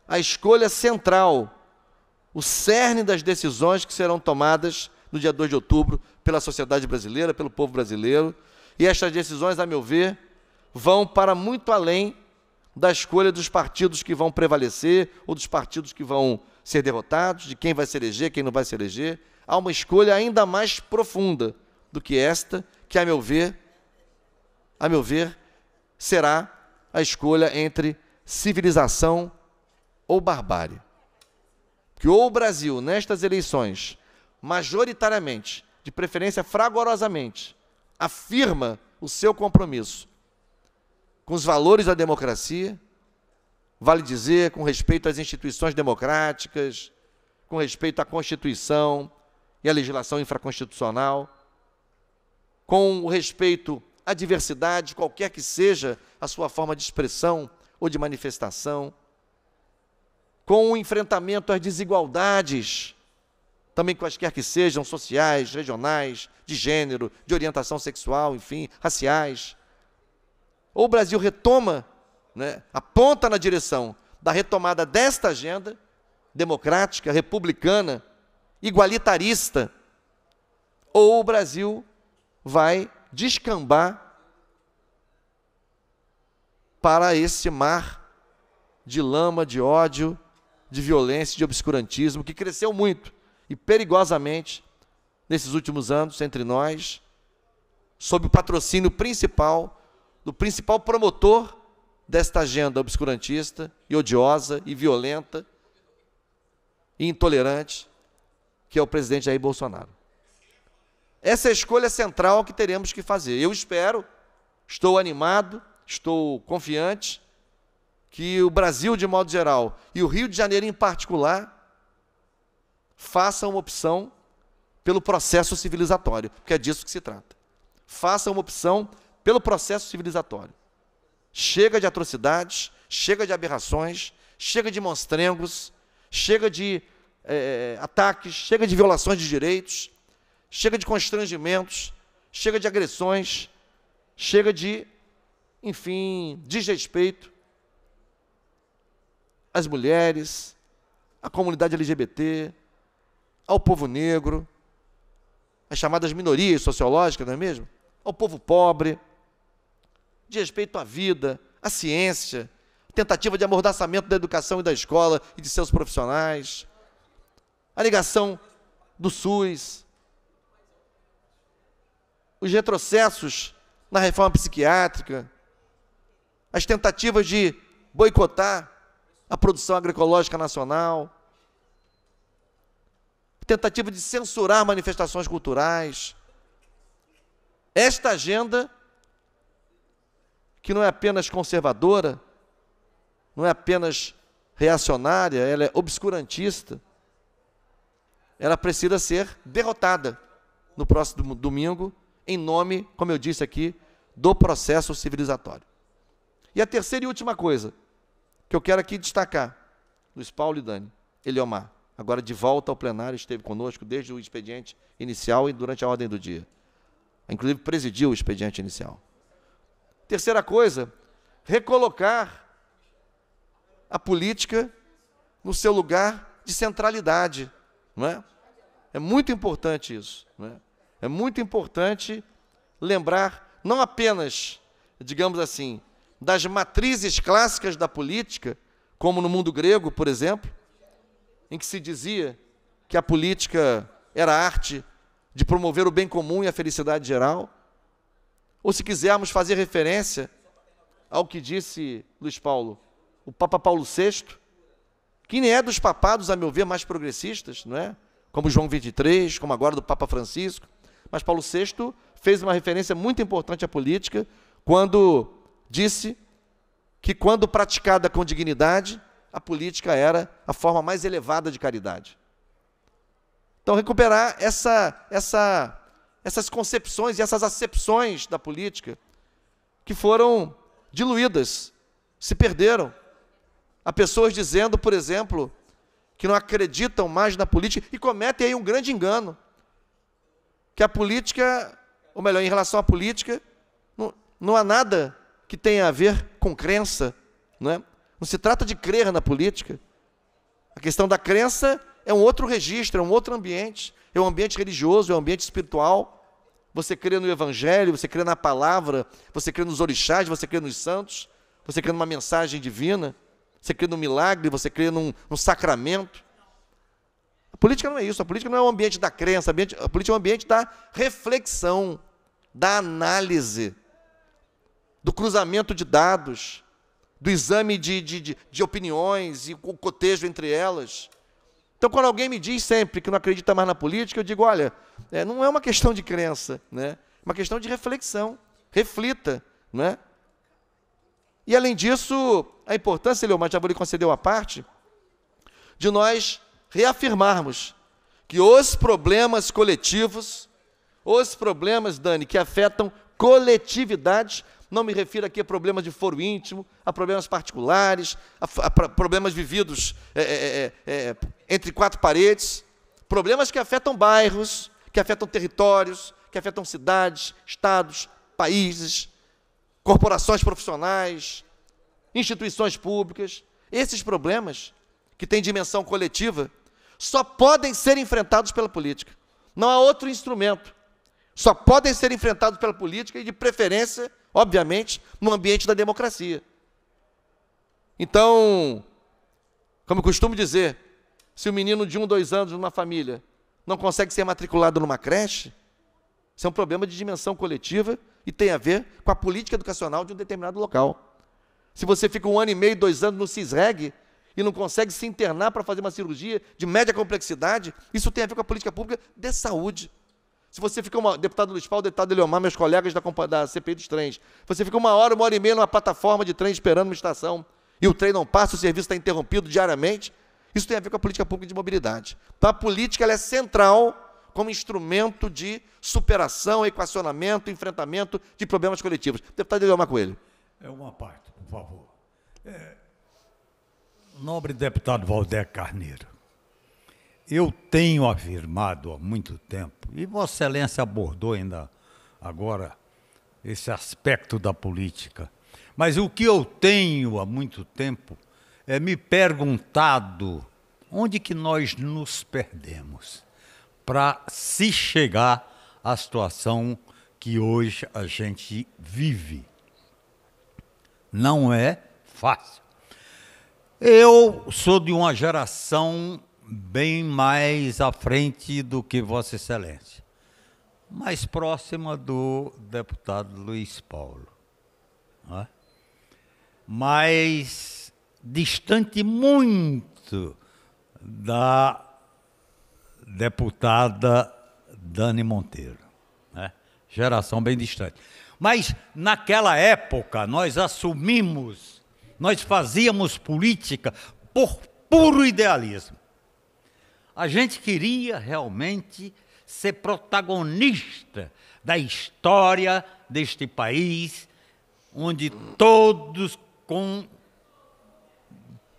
a escolha central, o cerne das decisões que serão tomadas no dia 2 de outubro, pela sociedade brasileira, pelo povo brasileiro. E estas decisões, a meu ver, vão para muito além da escolha dos partidos que vão prevalecer ou dos partidos que vão ser derrotados, de quem vai se eleger, quem não vai se eleger. Há uma escolha ainda mais profunda do que esta, que, a meu ver, a meu ver, será a escolha entre civilização ou barbárie. Que ou o Brasil, nestas eleições, majoritariamente, de preferência fragorosamente, afirma o seu compromisso com os valores da democracia, vale dizer, com respeito às instituições democráticas, com respeito à Constituição e à legislação infraconstitucional, com o respeito à diversidade, qualquer que seja a sua forma de expressão ou de manifestação, com o enfrentamento às desigualdades também quaisquer que sejam, sociais, regionais, de gênero, de orientação sexual, enfim, raciais. Ou o Brasil retoma, né, aponta na direção da retomada desta agenda democrática, republicana, igualitarista, ou o Brasil vai descambar para esse mar de lama, de ódio, de violência, de obscurantismo que cresceu muito e perigosamente nesses últimos anos entre nós, sob o patrocínio principal do principal promotor desta agenda obscurantista e odiosa e violenta e intolerante, que é o presidente Jair Bolsonaro. Essa é a escolha central que teremos que fazer. Eu espero, estou animado, estou confiante que o Brasil de modo geral e o Rio de Janeiro em particular faça uma opção pelo processo civilizatório, porque é disso que se trata. Faça uma opção pelo processo civilizatório. Chega de atrocidades, chega de aberrações, chega de monstrengos, chega de é, ataques, chega de violações de direitos, chega de constrangimentos, chega de agressões, chega de, enfim, desrespeito às mulheres, à comunidade LGBT, ao povo negro, as chamadas minorias sociológicas, não é mesmo? Ao povo pobre, de respeito à vida, à ciência, tentativa de amordaçamento da educação e da escola e de seus profissionais, a ligação do SUS, os retrocessos na reforma psiquiátrica, as tentativas de boicotar a produção agroecológica nacional, tentativa de censurar manifestações culturais. Esta agenda, que não é apenas conservadora, não é apenas reacionária, ela é obscurantista, ela precisa ser derrotada no próximo domingo, em nome, como eu disse aqui, do processo civilizatório. E a terceira e última coisa que eu quero aqui destacar, Luiz Paulo e Dani, Eliomar. Agora, de volta ao plenário, esteve conosco desde o expediente inicial e durante a ordem do dia. Inclusive, presidiu o expediente inicial. Terceira coisa, recolocar a política no seu lugar de centralidade. Não é? é muito importante isso. Não é? é muito importante lembrar, não apenas, digamos assim, das matrizes clássicas da política, como no mundo grego, por exemplo, em que se dizia que a política era a arte de promover o bem comum e a felicidade geral? Ou se quisermos fazer referência ao que disse Luiz Paulo, o Papa Paulo VI, que nem é dos papados, a meu ver, mais progressistas, não é? Como João 23, como agora do Papa Francisco, mas Paulo VI fez uma referência muito importante à política quando disse que quando praticada com dignidade, a política era a forma mais elevada de caridade. Então, recuperar essa, essa, essas concepções e essas acepções da política que foram diluídas, se perderam. Há pessoas dizendo, por exemplo, que não acreditam mais na política e cometem aí um grande engano. Que a política, ou melhor, em relação à política, não, não há nada que tenha a ver com crença, não é? Não se trata de crer na política. A questão da crença é um outro registro, é um outro ambiente. É um ambiente religioso, é um ambiente espiritual. Você crê no Evangelho, você crê na palavra, você crê nos orixás, você crê nos santos, você crê numa mensagem divina, você crê num milagre, você crê num, num sacramento. A política não é isso, a política não é um ambiente da crença, a política é um ambiente da reflexão, da análise, do cruzamento de dados, do exame de, de, de, de opiniões e o cotejo entre elas. Então, quando alguém me diz sempre que não acredita mais na política, eu digo: olha, é, não é uma questão de crença, né? é uma questão de reflexão. Reflita. Né? E, além disso, a importância, Leomar, já vou lhe conceder uma parte, de nós reafirmarmos que os problemas coletivos, os problemas, Dani, que afetam coletividades, não me refiro aqui a problemas de foro íntimo, a problemas particulares, a, a problemas vividos é é, é, é, é, entre quatro paredes. Problemas que afetam bairros, que afetam territórios, que afetam cidades, estados, países, corporações profissionais, instituições públicas. Esses problemas, que têm dimensão coletiva, só podem ser enfrentados pela política. Não há outro instrumento. Só podem ser enfrentados pela política e, de preferência, obviamente, no ambiente da democracia. Então, como costumo dizer, se o um menino de um, dois anos numa família não consegue ser matriculado numa creche, isso é um problema de dimensão coletiva e tem a ver com a política educacional de um determinado local. Se você fica um ano e meio, dois anos no CISREG e não consegue se internar para fazer uma cirurgia de média complexidade, isso tem a ver com a política pública de saúde. Se você fica uma. Deputado Luiz Paulo, deputado Leomar, meus colegas da, da CPI dos trens. Você fica uma hora, uma hora e meia numa plataforma de trem esperando uma estação e o trem não passa, o serviço está interrompido diariamente. Isso tem a ver com a política pública de mobilidade. Então, a política é central como instrumento de superação, equacionamento, enfrentamento de problemas coletivos. Deputado Eliomar Coelho. É uma parte, por favor. É... Nobre deputado Valdé Carneiro, eu tenho afirmado há muito tempo, e Vossa Excelência abordou ainda agora esse aspecto da política, mas o que eu tenho há muito tempo é me perguntado onde que nós nos perdemos para se chegar à situação que hoje a gente vive. Não é fácil. Eu sou de uma geração bem mais à frente do que Vossa Excelência, mais próxima do deputado Luiz Paulo, é? mas distante muito da deputada Dani Monteiro. Né? Geração bem distante. Mas naquela época nós assumimos, nós fazíamos política por puro idealismo. A gente queria realmente ser protagonista da história deste país, onde todos com...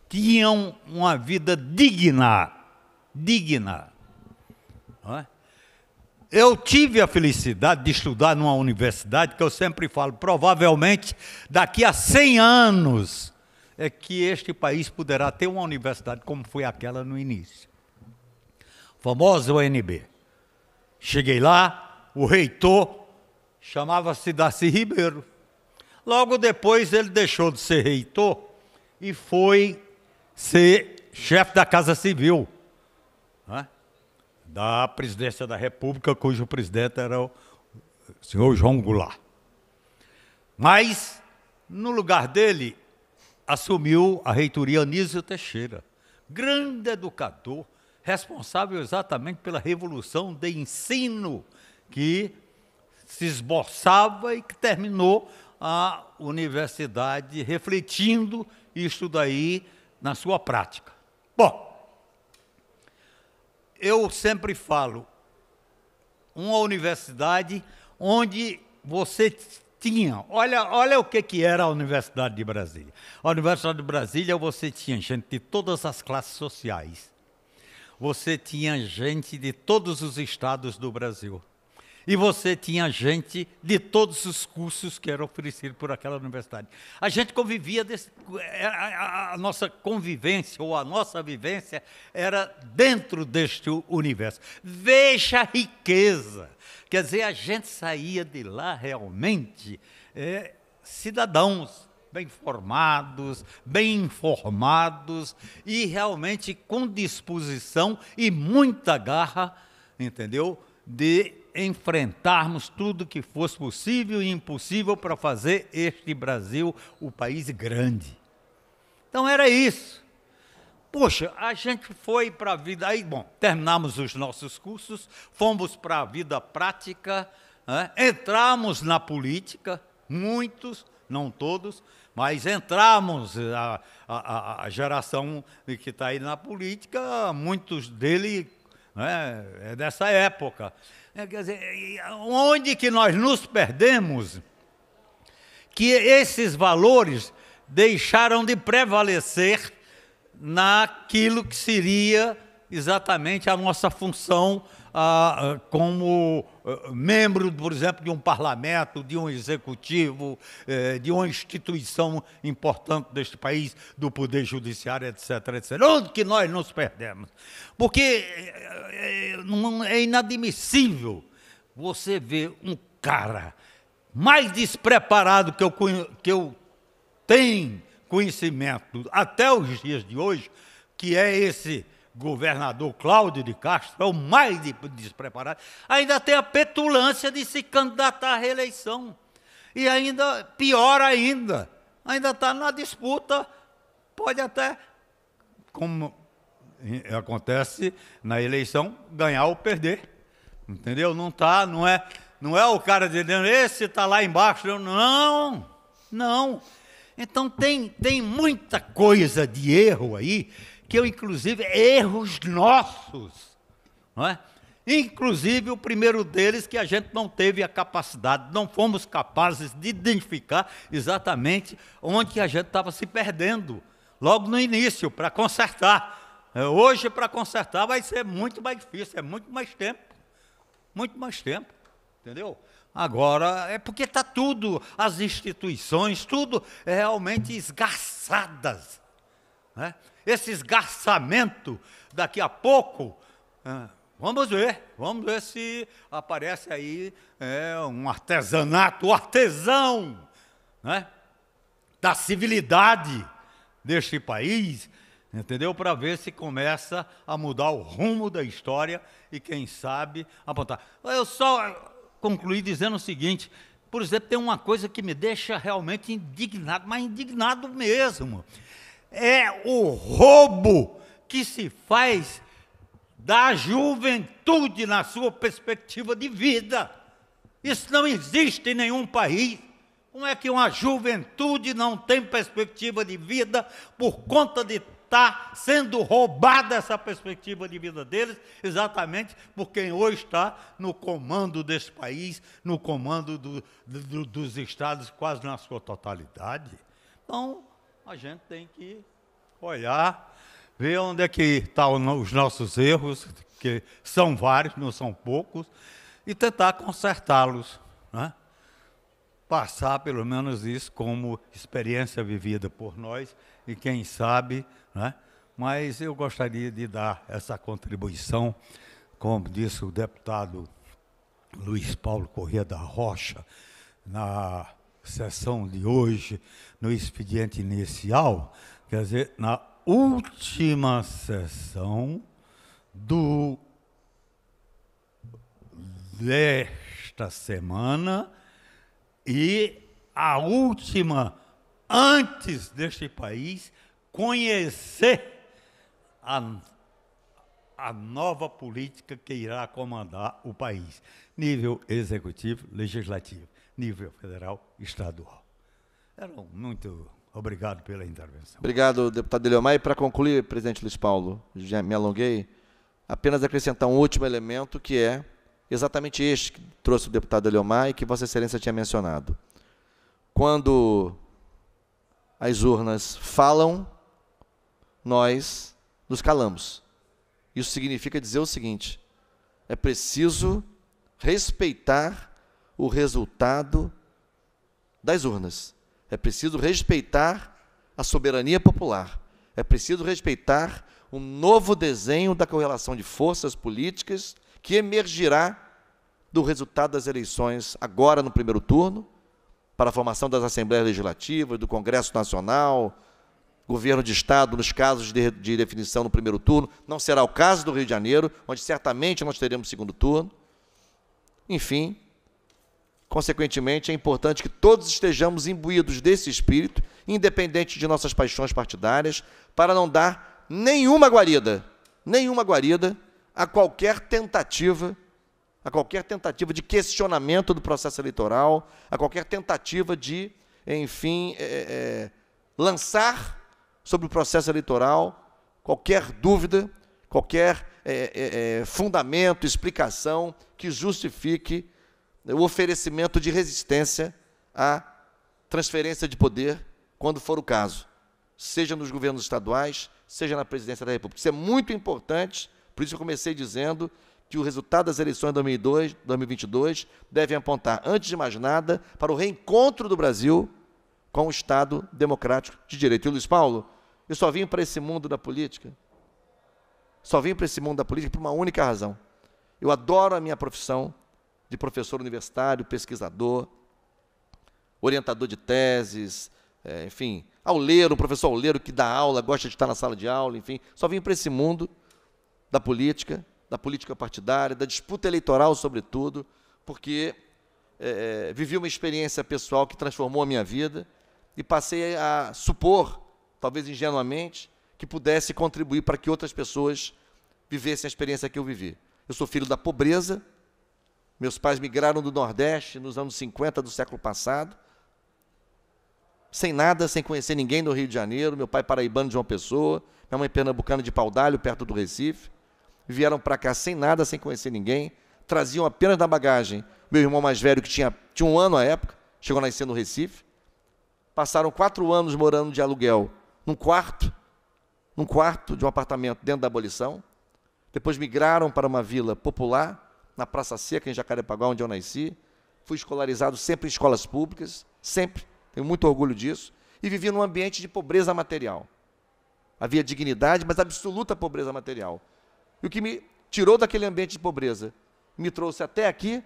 tinham uma vida digna, digna. É? Eu tive a felicidade de estudar numa universidade que eu sempre falo, provavelmente daqui a 100 anos é que este país poderá ter uma universidade como foi aquela no início famosa UNB. Cheguei lá, o reitor chamava-se Darcy Ribeiro. Logo depois ele deixou de ser reitor e foi ser chefe da Casa Civil, né? da Presidência da República, cujo presidente era o senhor João Goulart. Mas, no lugar dele, assumiu a reitoria Anísio Teixeira, grande educador, responsável exatamente pela revolução de ensino que se esboçava e que terminou a universidade refletindo isso daí na sua prática. Bom, eu sempre falo, uma universidade onde você tinha, olha, olha o que, que era a Universidade de Brasília. A Universidade de Brasília você tinha gente de todas as classes sociais, você tinha gente de todos os estados do Brasil. E você tinha gente de todos os cursos que eram oferecidos por aquela universidade. A gente convivia, desse, é, a, nossa convivência ou a nossa vivência era dentro deste universo. Veja a riqueza. Quer dizer, a gente saía de lá realmente é, cidadãos bem formados, bem informados e realmente com disposição e muita garra, entendeu? De enfrentarmos tudo que fosse possível e impossível para fazer este Brasil o país grande. Então era isso. Poxa, a gente foi para a vida. Aí, bom, terminamos os nossos cursos, fomos para a vida prática, né? entramos na política, muitos, não todos, mas entramos, eh, a, a, a geração que está aí na política, muitos dele né, é dessa época. É, quer dizer, onde que nós nos perdemos que esses valores deixaram de prevalecer naquilo que seria exatamente a nossa função ah, como eh, membro, por exemplo, de um parlamento, de um executivo, eh, de uma instituição importante deste país, do Poder Judiciário, etc. etc. Onde que nós nos perdemos? Porque eh, eh, é inadmissível você ver um cara mais despreparado que eu, que eu tenho conhecimento até os dias de hoje, que é esse governador Cláudio de Castro, é o mais despreparado, ainda tem a petulância de se candidatar à reeleição. E ainda, pior ainda, ainda está na disputa, pode até, como acontece na eleição, ganhar ou perder. Entendeu? Não está não é, não é o cara dizendo, esse está lá embaixo. Não, não. Então tem, tem muita coisa de erro aí cometeu, inclusive, erros nossos. Não é? Inclusive, o primeiro deles que a gente não teve a capacidade, não fomos capazes de identificar exatamente onde a gente estava se perdendo, logo no início, para consertar. É, hoje, para consertar, vai ser muito mais difícil, é muito mais tempo. Muito mais tempo, entendeu? Agora, é porque está tudo, as instituições, tudo é realmente esgarçadas. Né? esse esgarçamento daqui a pouco. Ah, vamos ver, vamos ver se aparece aí é, um artesanato, um artesão né, da civilidade deste país, entendeu? Para ver se começa a mudar o rumo da história e, quem sabe, apontar. Eu só concluí dizendo o seguinte. Por exemplo, tem uma coisa que me deixa realmente indignado, mas indignado mesmo é o roubo que se faz da juventude na sua perspectiva de vida. Isso não existe em nenhum país. Como é que uma juventude não tem perspectiva de vida por conta de estar tá sendo roubada essa perspectiva de vida deles, exatamente por quem hoje está no comando desse país, no comando do, do, dos estados quase na sua totalidade? Então, a gente tem que olhar, ver onde é que estão tá os nossos erros, que são vários, não são poucos, e tentar consertá-los. Né? Passar pelo menos isso como experiência vivida por nós e quem sabe, né? mas eu gostaria de dar essa contribuição, como disse o deputado Luiz Paulo Corrêa da Rocha, na sessão de hoje, no expediente inicial, quer dizer, na última sessão do desta semana e a última antes deste país conhecer a, a nova política que irá comandar o país, nível executivo, legislativo nível federal e estadual. Eram muito obrigado pela intervenção. Obrigado, deputado Eliomar. E para concluir, presidente Luiz Paulo, já me alonguei, apenas acrescentar um último elemento que é exatamente este que trouxe o deputado Eliomar e que Vossa Excelência tinha mencionado. Quando as urnas falam, nós nos calamos. Isso significa dizer o seguinte: é preciso respeitar o resultado das urnas. É preciso respeitar a soberania popular. É preciso respeitar um novo desenho da correlação de forças políticas que emergirá do resultado das eleições agora no primeiro turno, para a formação das assembleias legislativas, do Congresso Nacional, governo de Estado, nos casos de, de definição no primeiro turno. Não será o caso do Rio de Janeiro, onde certamente nós teremos segundo turno. Enfim, Consequentemente, é importante que todos estejamos imbuídos desse espírito, independente de nossas paixões partidárias, para não dar nenhuma guarida, nenhuma guarida a qualquer tentativa, a qualquer tentativa de questionamento do processo eleitoral, a qualquer tentativa de, enfim, é, é, lançar sobre o processo eleitoral qualquer dúvida, qualquer é, é, é fundamento, explicação que justifique o oferecimento de resistência à transferência de poder, quando for o caso, seja nos governos estaduais, seja na presidência da República. Isso é muito importante, por isso eu comecei dizendo que o resultado das eleições de 2002, 2022 deve apontar, antes de mais nada, para o reencontro do Brasil com o Estado democrático de direito. E Luiz Paulo, eu só vim para esse mundo da política, só vim para esse mundo da política por uma única razão. Eu adoro a minha profissão, de professor universitário, pesquisador, orientador de teses, é, enfim, auleiro, professor auleiro que dá aula, gosta de estar na sala de aula, enfim. Só vim para esse mundo da política, da política partidária, da disputa eleitoral, sobretudo, porque é, é vivi uma experiência pessoal que transformou a minha vida e passei a supor, talvez ingenuamente, que pudesse contribuir para que outras pessoas vivessem a experiência que eu vivi. Eu sou filho da pobreza, meus pais migraram do Nordeste nos anos 50 do século passado, sem nada, sem conhecer ninguém do Rio de Janeiro. Meu pai paraibano de uma pessoa, minha mãe pernambucana de Paudalho, perto do Recife. Vieram para cá sem nada, sem conhecer ninguém. Traziam apenas na bagagem meu irmão mais velho, que tinha, tinha um ano à época, chegou a nascer no Recife. Passaram quatro anos morando de aluguel num quarto, num quarto de um apartamento dentro da abolição. Depois migraram para uma vila popular na Praça Seca, em Jacarepaguá, onde eu nasci. Fui escolarizado sempre em escolas públicas, sempre, tenho muito orgulho disso. E vivi num ambiente de pobreza material. Havia dignidade, mas absoluta pobreza material. E o que me tirou daquele ambiente de pobreza, me trouxe até aqui,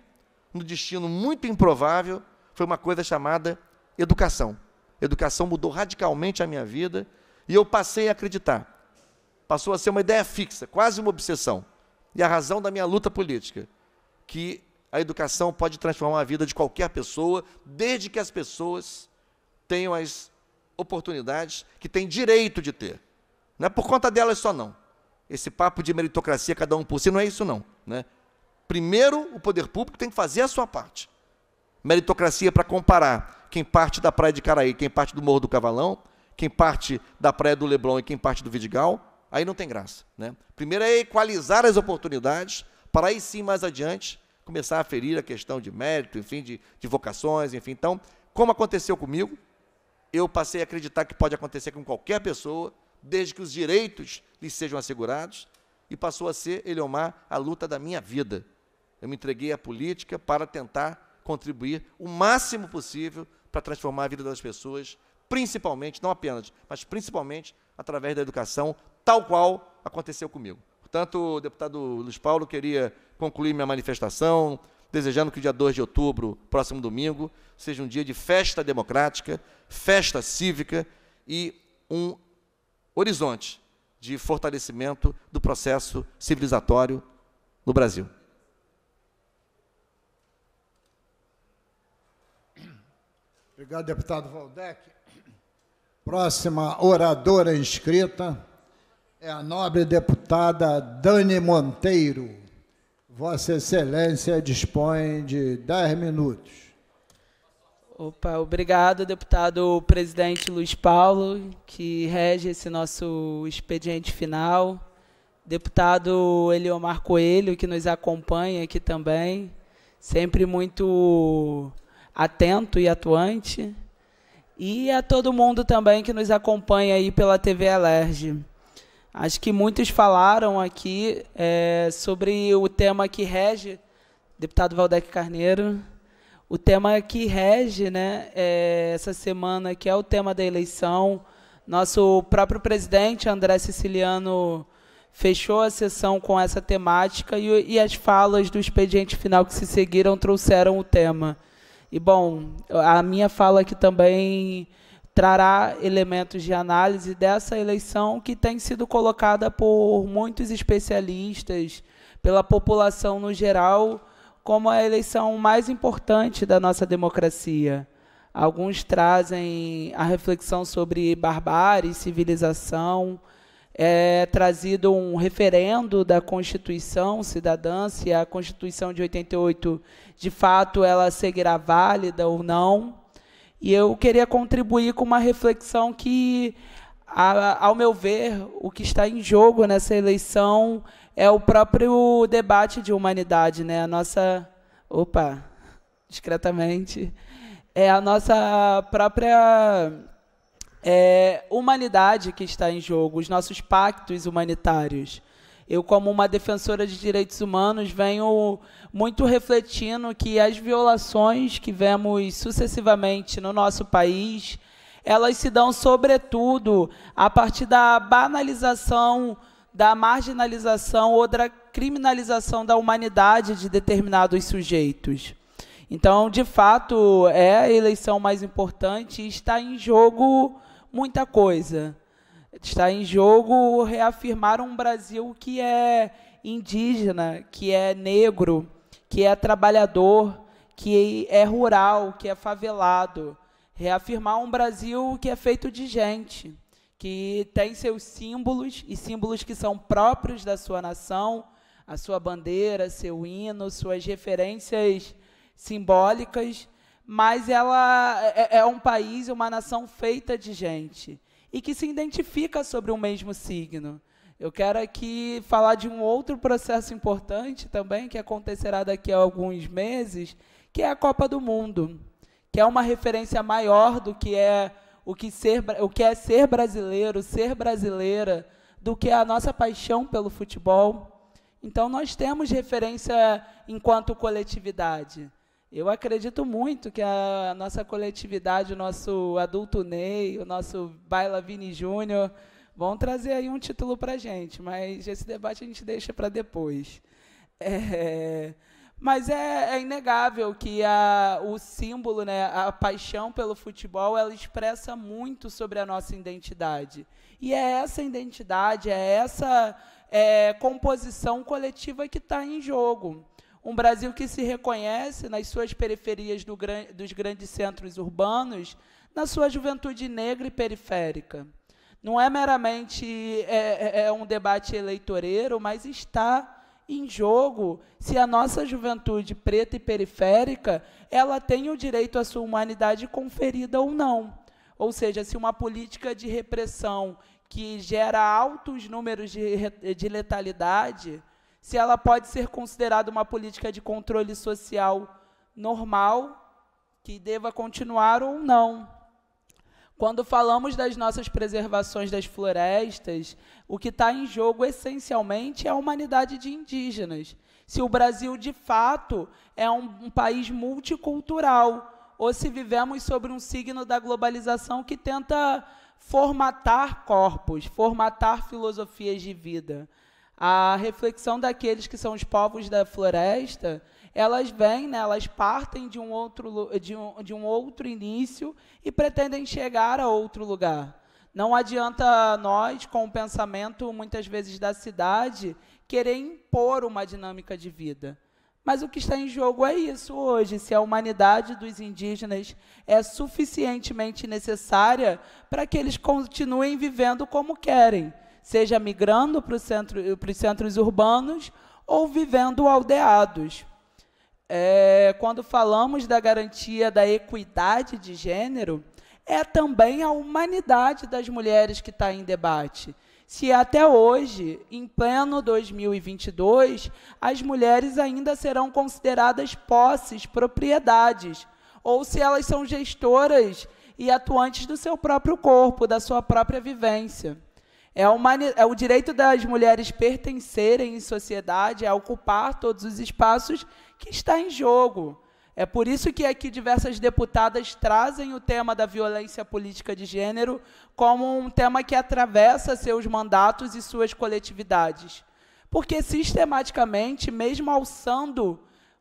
no destino muito improvável, foi uma coisa chamada educação. Educação mudou radicalmente a minha vida e eu passei a acreditar. Passou a ser uma ideia fixa, quase uma obsessão. E a razão da minha luta política que a educação pode transformar a vida de qualquer pessoa, desde que as pessoas tenham as oportunidades que têm direito de ter. Não é por conta delas só, não. Esse papo de meritocracia, cada um por si, não é isso, não. Né? Primeiro, o poder público tem que fazer a sua parte. Meritocracia para comparar quem parte da Praia de Caraí, quem parte do Morro do Cavalão, quem parte da Praia do Leblon e quem parte do Vidigal, aí não tem graça. Né? Primeiro é equalizar as oportunidades para aí sim, mais adiante, começar a ferir a questão de mérito, enfim, de, de vocações, enfim. Então, como aconteceu comigo, eu passei a acreditar que pode acontecer com qualquer pessoa, desde que os direitos lhe sejam assegurados, e passou a ser, Eleomar, é a luta da minha vida. Eu me entreguei à política para tentar contribuir o máximo possível para transformar a vida das pessoas, principalmente, não apenas, mas principalmente através da educação, tal qual aconteceu comigo. Portanto, deputado Luiz Paulo, queria concluir minha manifestação, desejando que o dia 2 de outubro, próximo domingo, seja um dia de festa democrática, festa cívica e um horizonte de fortalecimento do processo civilizatório no Brasil. Obrigado, deputado Valdec. Próxima oradora inscrita é a nobre deputada Dani Monteiro. Vossa Excelência dispõe de 10 minutos. Opa, obrigado, deputado presidente Luiz Paulo, que rege esse nosso expediente final. Deputado Eliomar Coelho, que nos acompanha aqui também, sempre muito atento e atuante. E a todo mundo também que nos acompanha aí pela TV Alerge. Acho que muitos falaram aqui é, sobre o tema que rege, deputado Valdec Carneiro, o tema que rege né, é, essa semana, que é o tema da eleição. Nosso próprio presidente, André Siciliano, fechou a sessão com essa temática e, e as falas do expediente final que se seguiram trouxeram o tema. E, bom, a minha fala aqui também trará elementos de análise dessa eleição que tem sido colocada por muitos especialistas, pela população no geral, como a eleição mais importante da nossa democracia. Alguns trazem a reflexão sobre barbárie, civilização, é trazido um referendo da Constituição cidadã, se a Constituição de 88 de fato ela seguirá válida ou não. E eu queria contribuir com uma reflexão que, ao meu ver, o que está em jogo nessa eleição é o próprio debate de humanidade, né? A nossa. Opa! Discretamente. É a nossa própria é, humanidade que está em jogo, os nossos pactos humanitários eu, como uma defensora de direitos humanos, venho muito refletindo que as violações que vemos sucessivamente no nosso país, elas se dão, sobretudo, a partir da banalização, da marginalização ou da criminalização da humanidade de determinados sujeitos. Então, de fato, é a eleição mais importante e está em jogo muita coisa. Está em jogo reafirmar um Brasil que é indígena, que é negro, que é trabalhador, que é rural, que é favelado. Reafirmar um Brasil que é feito de gente, que tem seus símbolos e símbolos que são próprios da sua nação, a sua bandeira, seu hino, suas referências simbólicas, mas ela é, é, é um país, uma nação feita de gente e que se identifica sobre o mesmo signo. Eu quero aqui falar de um outro processo importante também que acontecerá daqui a alguns meses, que é a Copa do Mundo, que é uma referência maior do que é o que ser o que é ser brasileiro, ser brasileira, do que a nossa paixão pelo futebol. Então nós temos referência enquanto coletividade. Eu acredito muito que a nossa coletividade, o nosso adulto Ney, o nosso Baila Vini Júnior, vão trazer aí um título para gente, mas esse debate a gente deixa para depois. É, mas é, é, inegável que a, o símbolo, né, a paixão pelo futebol, ela expressa muito sobre a nossa identidade. E é essa identidade, é essa é, composição coletiva que está em jogo. Um Brasil que se reconhece nas suas periferias do, dos grandes centros urbanos, na sua juventude negra e periférica. Não é meramente é, é, é um debate eleitoreiro, mas está em jogo se a nossa juventude preta e periférica ela tem o direito à sua humanidade conferida ou não. Ou seja, se uma política de repressão que gera altos números de, de letalidade, se ela pode ser considerada uma política de controle social normal, que deva continuar ou não. Quando falamos das nossas preservações das florestas, o que está em jogo essencialmente é a humanidade de indígenas. Se o Brasil de fato é um, um país multicultural, ou se vivemos sobre um signo da globalização que tenta formatar corpos, formatar filosofias de vida. A reflexão daqueles que são os povos da floresta, elas vêm, né, elas partem de um, outro, de, um, de um outro início e pretendem chegar a outro lugar. Não adianta nós, com o pensamento muitas vezes da cidade, querer impor uma dinâmica de vida. Mas o que está em jogo é isso hoje: se a humanidade dos indígenas é suficientemente necessária para que eles continuem vivendo como querem seja migrando para, centro, para os centros urbanos ou vivendo aldeados. É, quando falamos da garantia da equidade de gênero, é também a humanidade das mulheres que está em debate. Se até hoje, em pleno 2022, as mulheres ainda serão consideradas posses, propriedades, ou se elas são gestoras e atuantes do seu próprio corpo, da sua própria vivência. É, uma, é o direito das mulheres pertencerem em sociedade, a é ocupar todos os espaços que está em jogo. É por isso que aqui diversas deputadas trazem o tema da violência política de gênero como um tema que atravessa seus mandatos e suas coletividades. Porque sistematicamente, mesmo alçando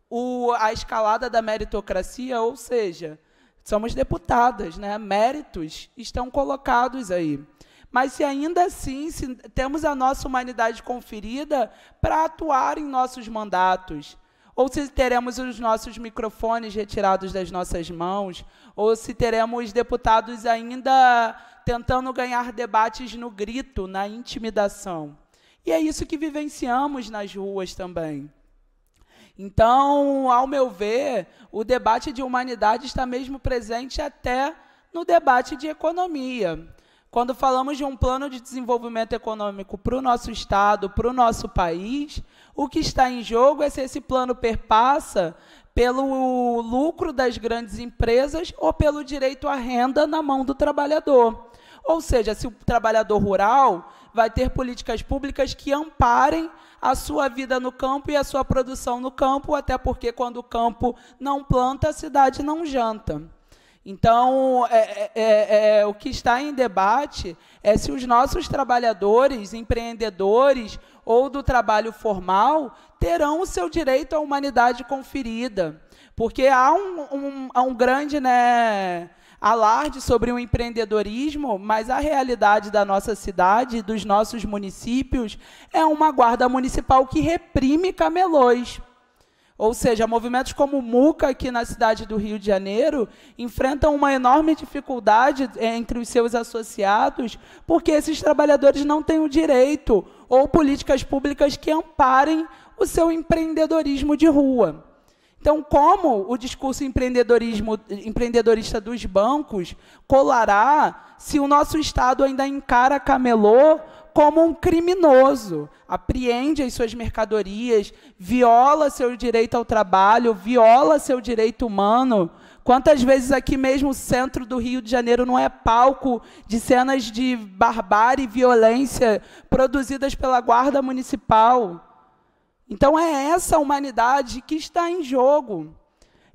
o, a escalada da meritocracia, ou seja, somos deputadas, né? méritos estão colocados aí mas se ainda assim se temos a nossa humanidade conferida para atuar em nossos mandatos, ou se teremos os nossos microfones retirados das nossas mãos, ou se teremos deputados ainda tentando ganhar debates no grito, na intimidação. E é isso que vivenciamos nas ruas também. Então, ao meu ver, o debate de humanidade está mesmo presente até no debate de economia. Quando falamos de um plano de desenvolvimento econômico para o nosso Estado, para o nosso país, o que está em jogo é se esse plano perpassa pelo lucro das grandes empresas ou pelo direito à renda na mão do trabalhador. Ou seja, se o trabalhador rural vai ter políticas públicas que amparem a sua vida no campo e a sua produção no campo, até porque quando o campo não planta, a cidade não janta. Então, é, é, é, é, o que está em debate é se os nossos trabalhadores, empreendedores ou do trabalho formal terão o seu direito à humanidade conferida. Porque há um, um, há um grande né, alarde sobre o empreendedorismo, mas a realidade da nossa cidade, dos nossos municípios, é uma guarda municipal que reprime camelôs. Ou seja, movimentos como o MUCA aqui na cidade do Rio de Janeiro enfrentam uma enorme dificuldade é, entre os seus associados, porque esses trabalhadores não têm o direito ou políticas públicas que amparem o seu empreendedorismo de rua. Então, como o discurso empreendedorismo, empreendedorista dos bancos colará se o nosso Estado ainda encara camelô como um criminoso, apreende as suas mercadorias, viola seu direito ao trabalho, viola seu direito humano. Quantas vezes aqui mesmo o centro do Rio de Janeiro não é palco de cenas de barbárie e violência produzidas pela guarda municipal? Então é essa humanidade que está em jogo.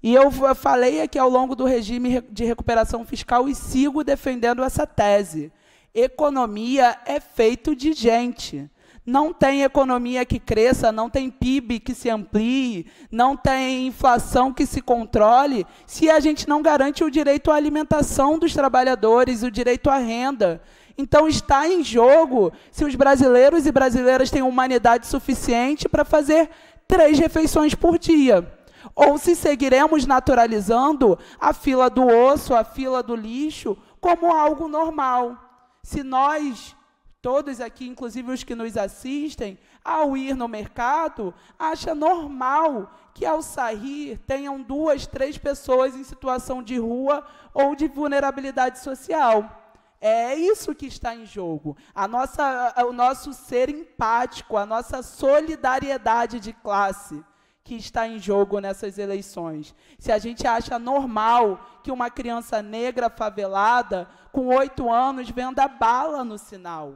E eu falei aqui ao longo do regime de recuperação fiscal e sigo defendendo essa tese. Economia é feito de gente. Não tem economia que cresça, não tem PIB que se amplie, não tem inflação que se controle, se a gente não garante o direito à alimentação dos trabalhadores, o direito à renda. Então está em jogo se os brasileiros e brasileiras têm humanidade suficiente para fazer três refeições por dia. Ou se seguiremos naturalizando a fila do osso, a fila do lixo, como algo normal se nós todos aqui, inclusive os que nos assistem, ao ir no mercado, acha normal que ao sair tenham duas, três pessoas em situação de rua ou de vulnerabilidade social. É isso que está em jogo. A nossa, o nosso ser empático, a nossa solidariedade de classe que está em jogo nessas eleições. Se a gente acha normal que uma criança negra favelada, com oito anos, venda bala no sinal.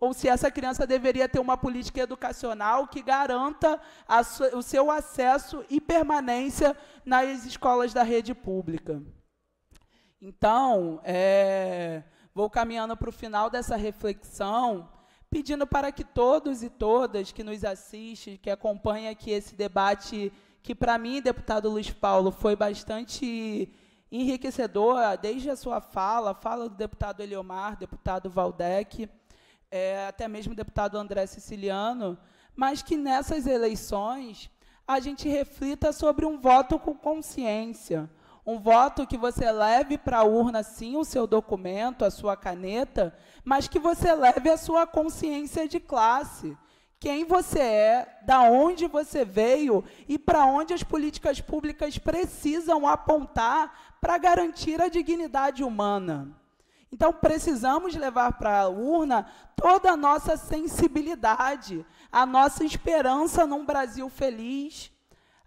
Ou se essa criança deveria ter uma política educacional que garanta o seu acesso e permanência nas escolas da rede pública. Então, é, vou caminhando para o final dessa reflexão pedindo para que todos e todas que nos assistem, que acompanham aqui esse debate, que para mim, deputado Luiz Paulo, foi bastante enriquecedor, desde a sua fala, a fala do deputado Eliomar, deputado Valdec, é, até mesmo deputado André Siciliano, mas que nessas eleições a gente reflita sobre um voto com consciência, um voto que você leve para a urna, sim, o seu documento, a sua caneta, mas que você leve a sua consciência de classe. Quem você é, da onde você veio e para onde as políticas públicas precisam apontar para garantir a dignidade humana. Então, precisamos levar para a urna toda a nossa sensibilidade, a nossa esperança num Brasil feliz,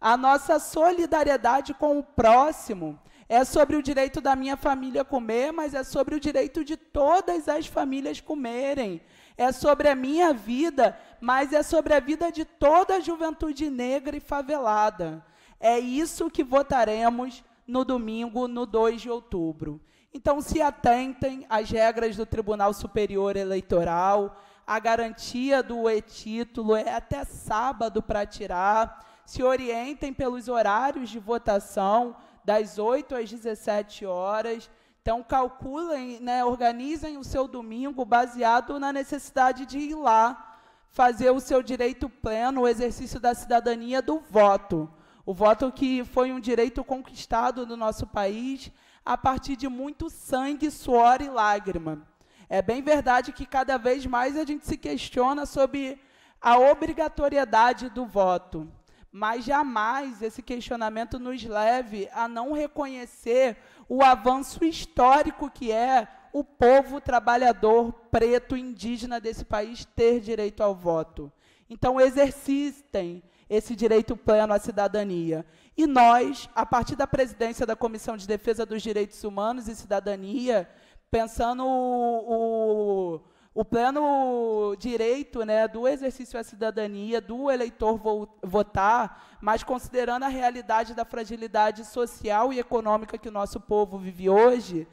a nossa solidariedade com o próximo é sobre o direito da minha família comer, mas é sobre o direito de todas as famílias comerem. É sobre a minha vida, mas é sobre a vida de toda a juventude negra e favelada. É isso que votaremos no domingo, no 2 de outubro. Então, se atentem às regras do Tribunal Superior Eleitoral. A garantia do e-título é até sábado para tirar se orientem pelos horários de votação, das 8 às 17 horas. Então, calculem, né, organizem o seu domingo baseado na necessidade de ir lá fazer o seu direito pleno, o exercício da cidadania do voto. O voto que foi um direito conquistado no nosso país a partir de muito sangue, suor e lágrima. É bem verdade que cada vez mais a gente se questiona sobre a obrigatoriedade do voto mas jamais esse questionamento nos leve a não reconhecer o avanço histórico que é o povo trabalhador preto indígena desse país ter direito ao voto. Então, exercitem esse direito pleno à cidadania. E nós, a partir da presidência da Comissão de Defesa dos Direitos Humanos e Cidadania, pensando o, o o pleno direito né, do exercício à cidadania, do eleitor votar, mas considerando a realidade da fragilidade social e econômica que o nosso povo vive hoje,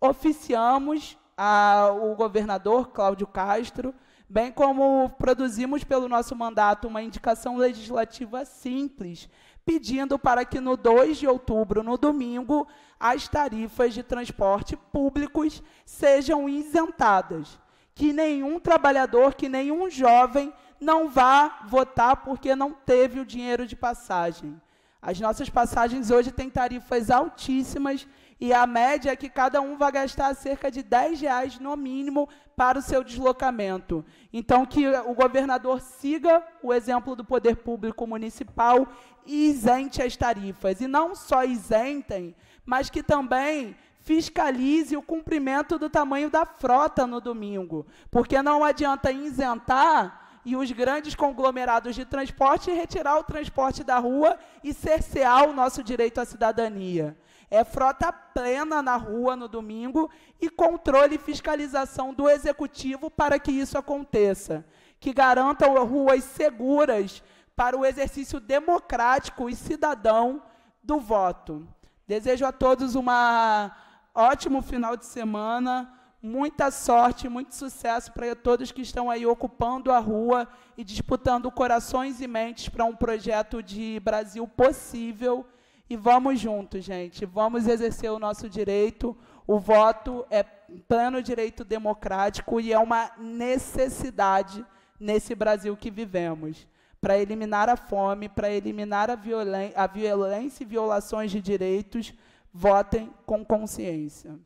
oficiamos a, o governador Cláudio Castro, bem como produzimos pelo nosso mandato uma indicação legislativa simples, pedindo para que no 2 de outubro, no domingo, as tarifas de transporte públicos sejam isentadas que nenhum trabalhador, que nenhum jovem não vá votar porque não teve o dinheiro de passagem. As nossas passagens hoje têm tarifas altíssimas e a média é que cada um vai gastar cerca de 10 reais no mínimo para o seu deslocamento. Então, que o governador siga o exemplo do poder público municipal e isente as tarifas. E não só isentem, mas que também fiscalize o cumprimento do tamanho da frota no domingo, porque não adianta isentar e os grandes conglomerados de transporte retirar o transporte da rua e cercear o nosso direito à cidadania. É frota plena na rua no domingo e controle e fiscalização do executivo para que isso aconteça, que garantam ruas seguras para o exercício democrático e cidadão do voto. Desejo a todos uma ótimo final de semana, muita sorte, muito sucesso para todos que estão aí ocupando a rua e disputando corações e mentes para um projeto de Brasil possível. E vamos juntos, gente. Vamos exercer o nosso direito. O voto é pleno direito democrático e é uma necessidade nesse Brasil que vivemos para eliminar a fome, para eliminar a, violen a violência e violações de direitos votem com consciência.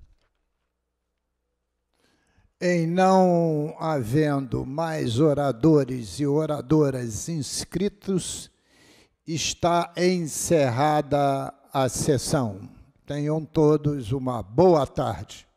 Em não havendo mais oradores e oradoras inscritos, está encerrada a sessão. Tenham todos uma boa tarde.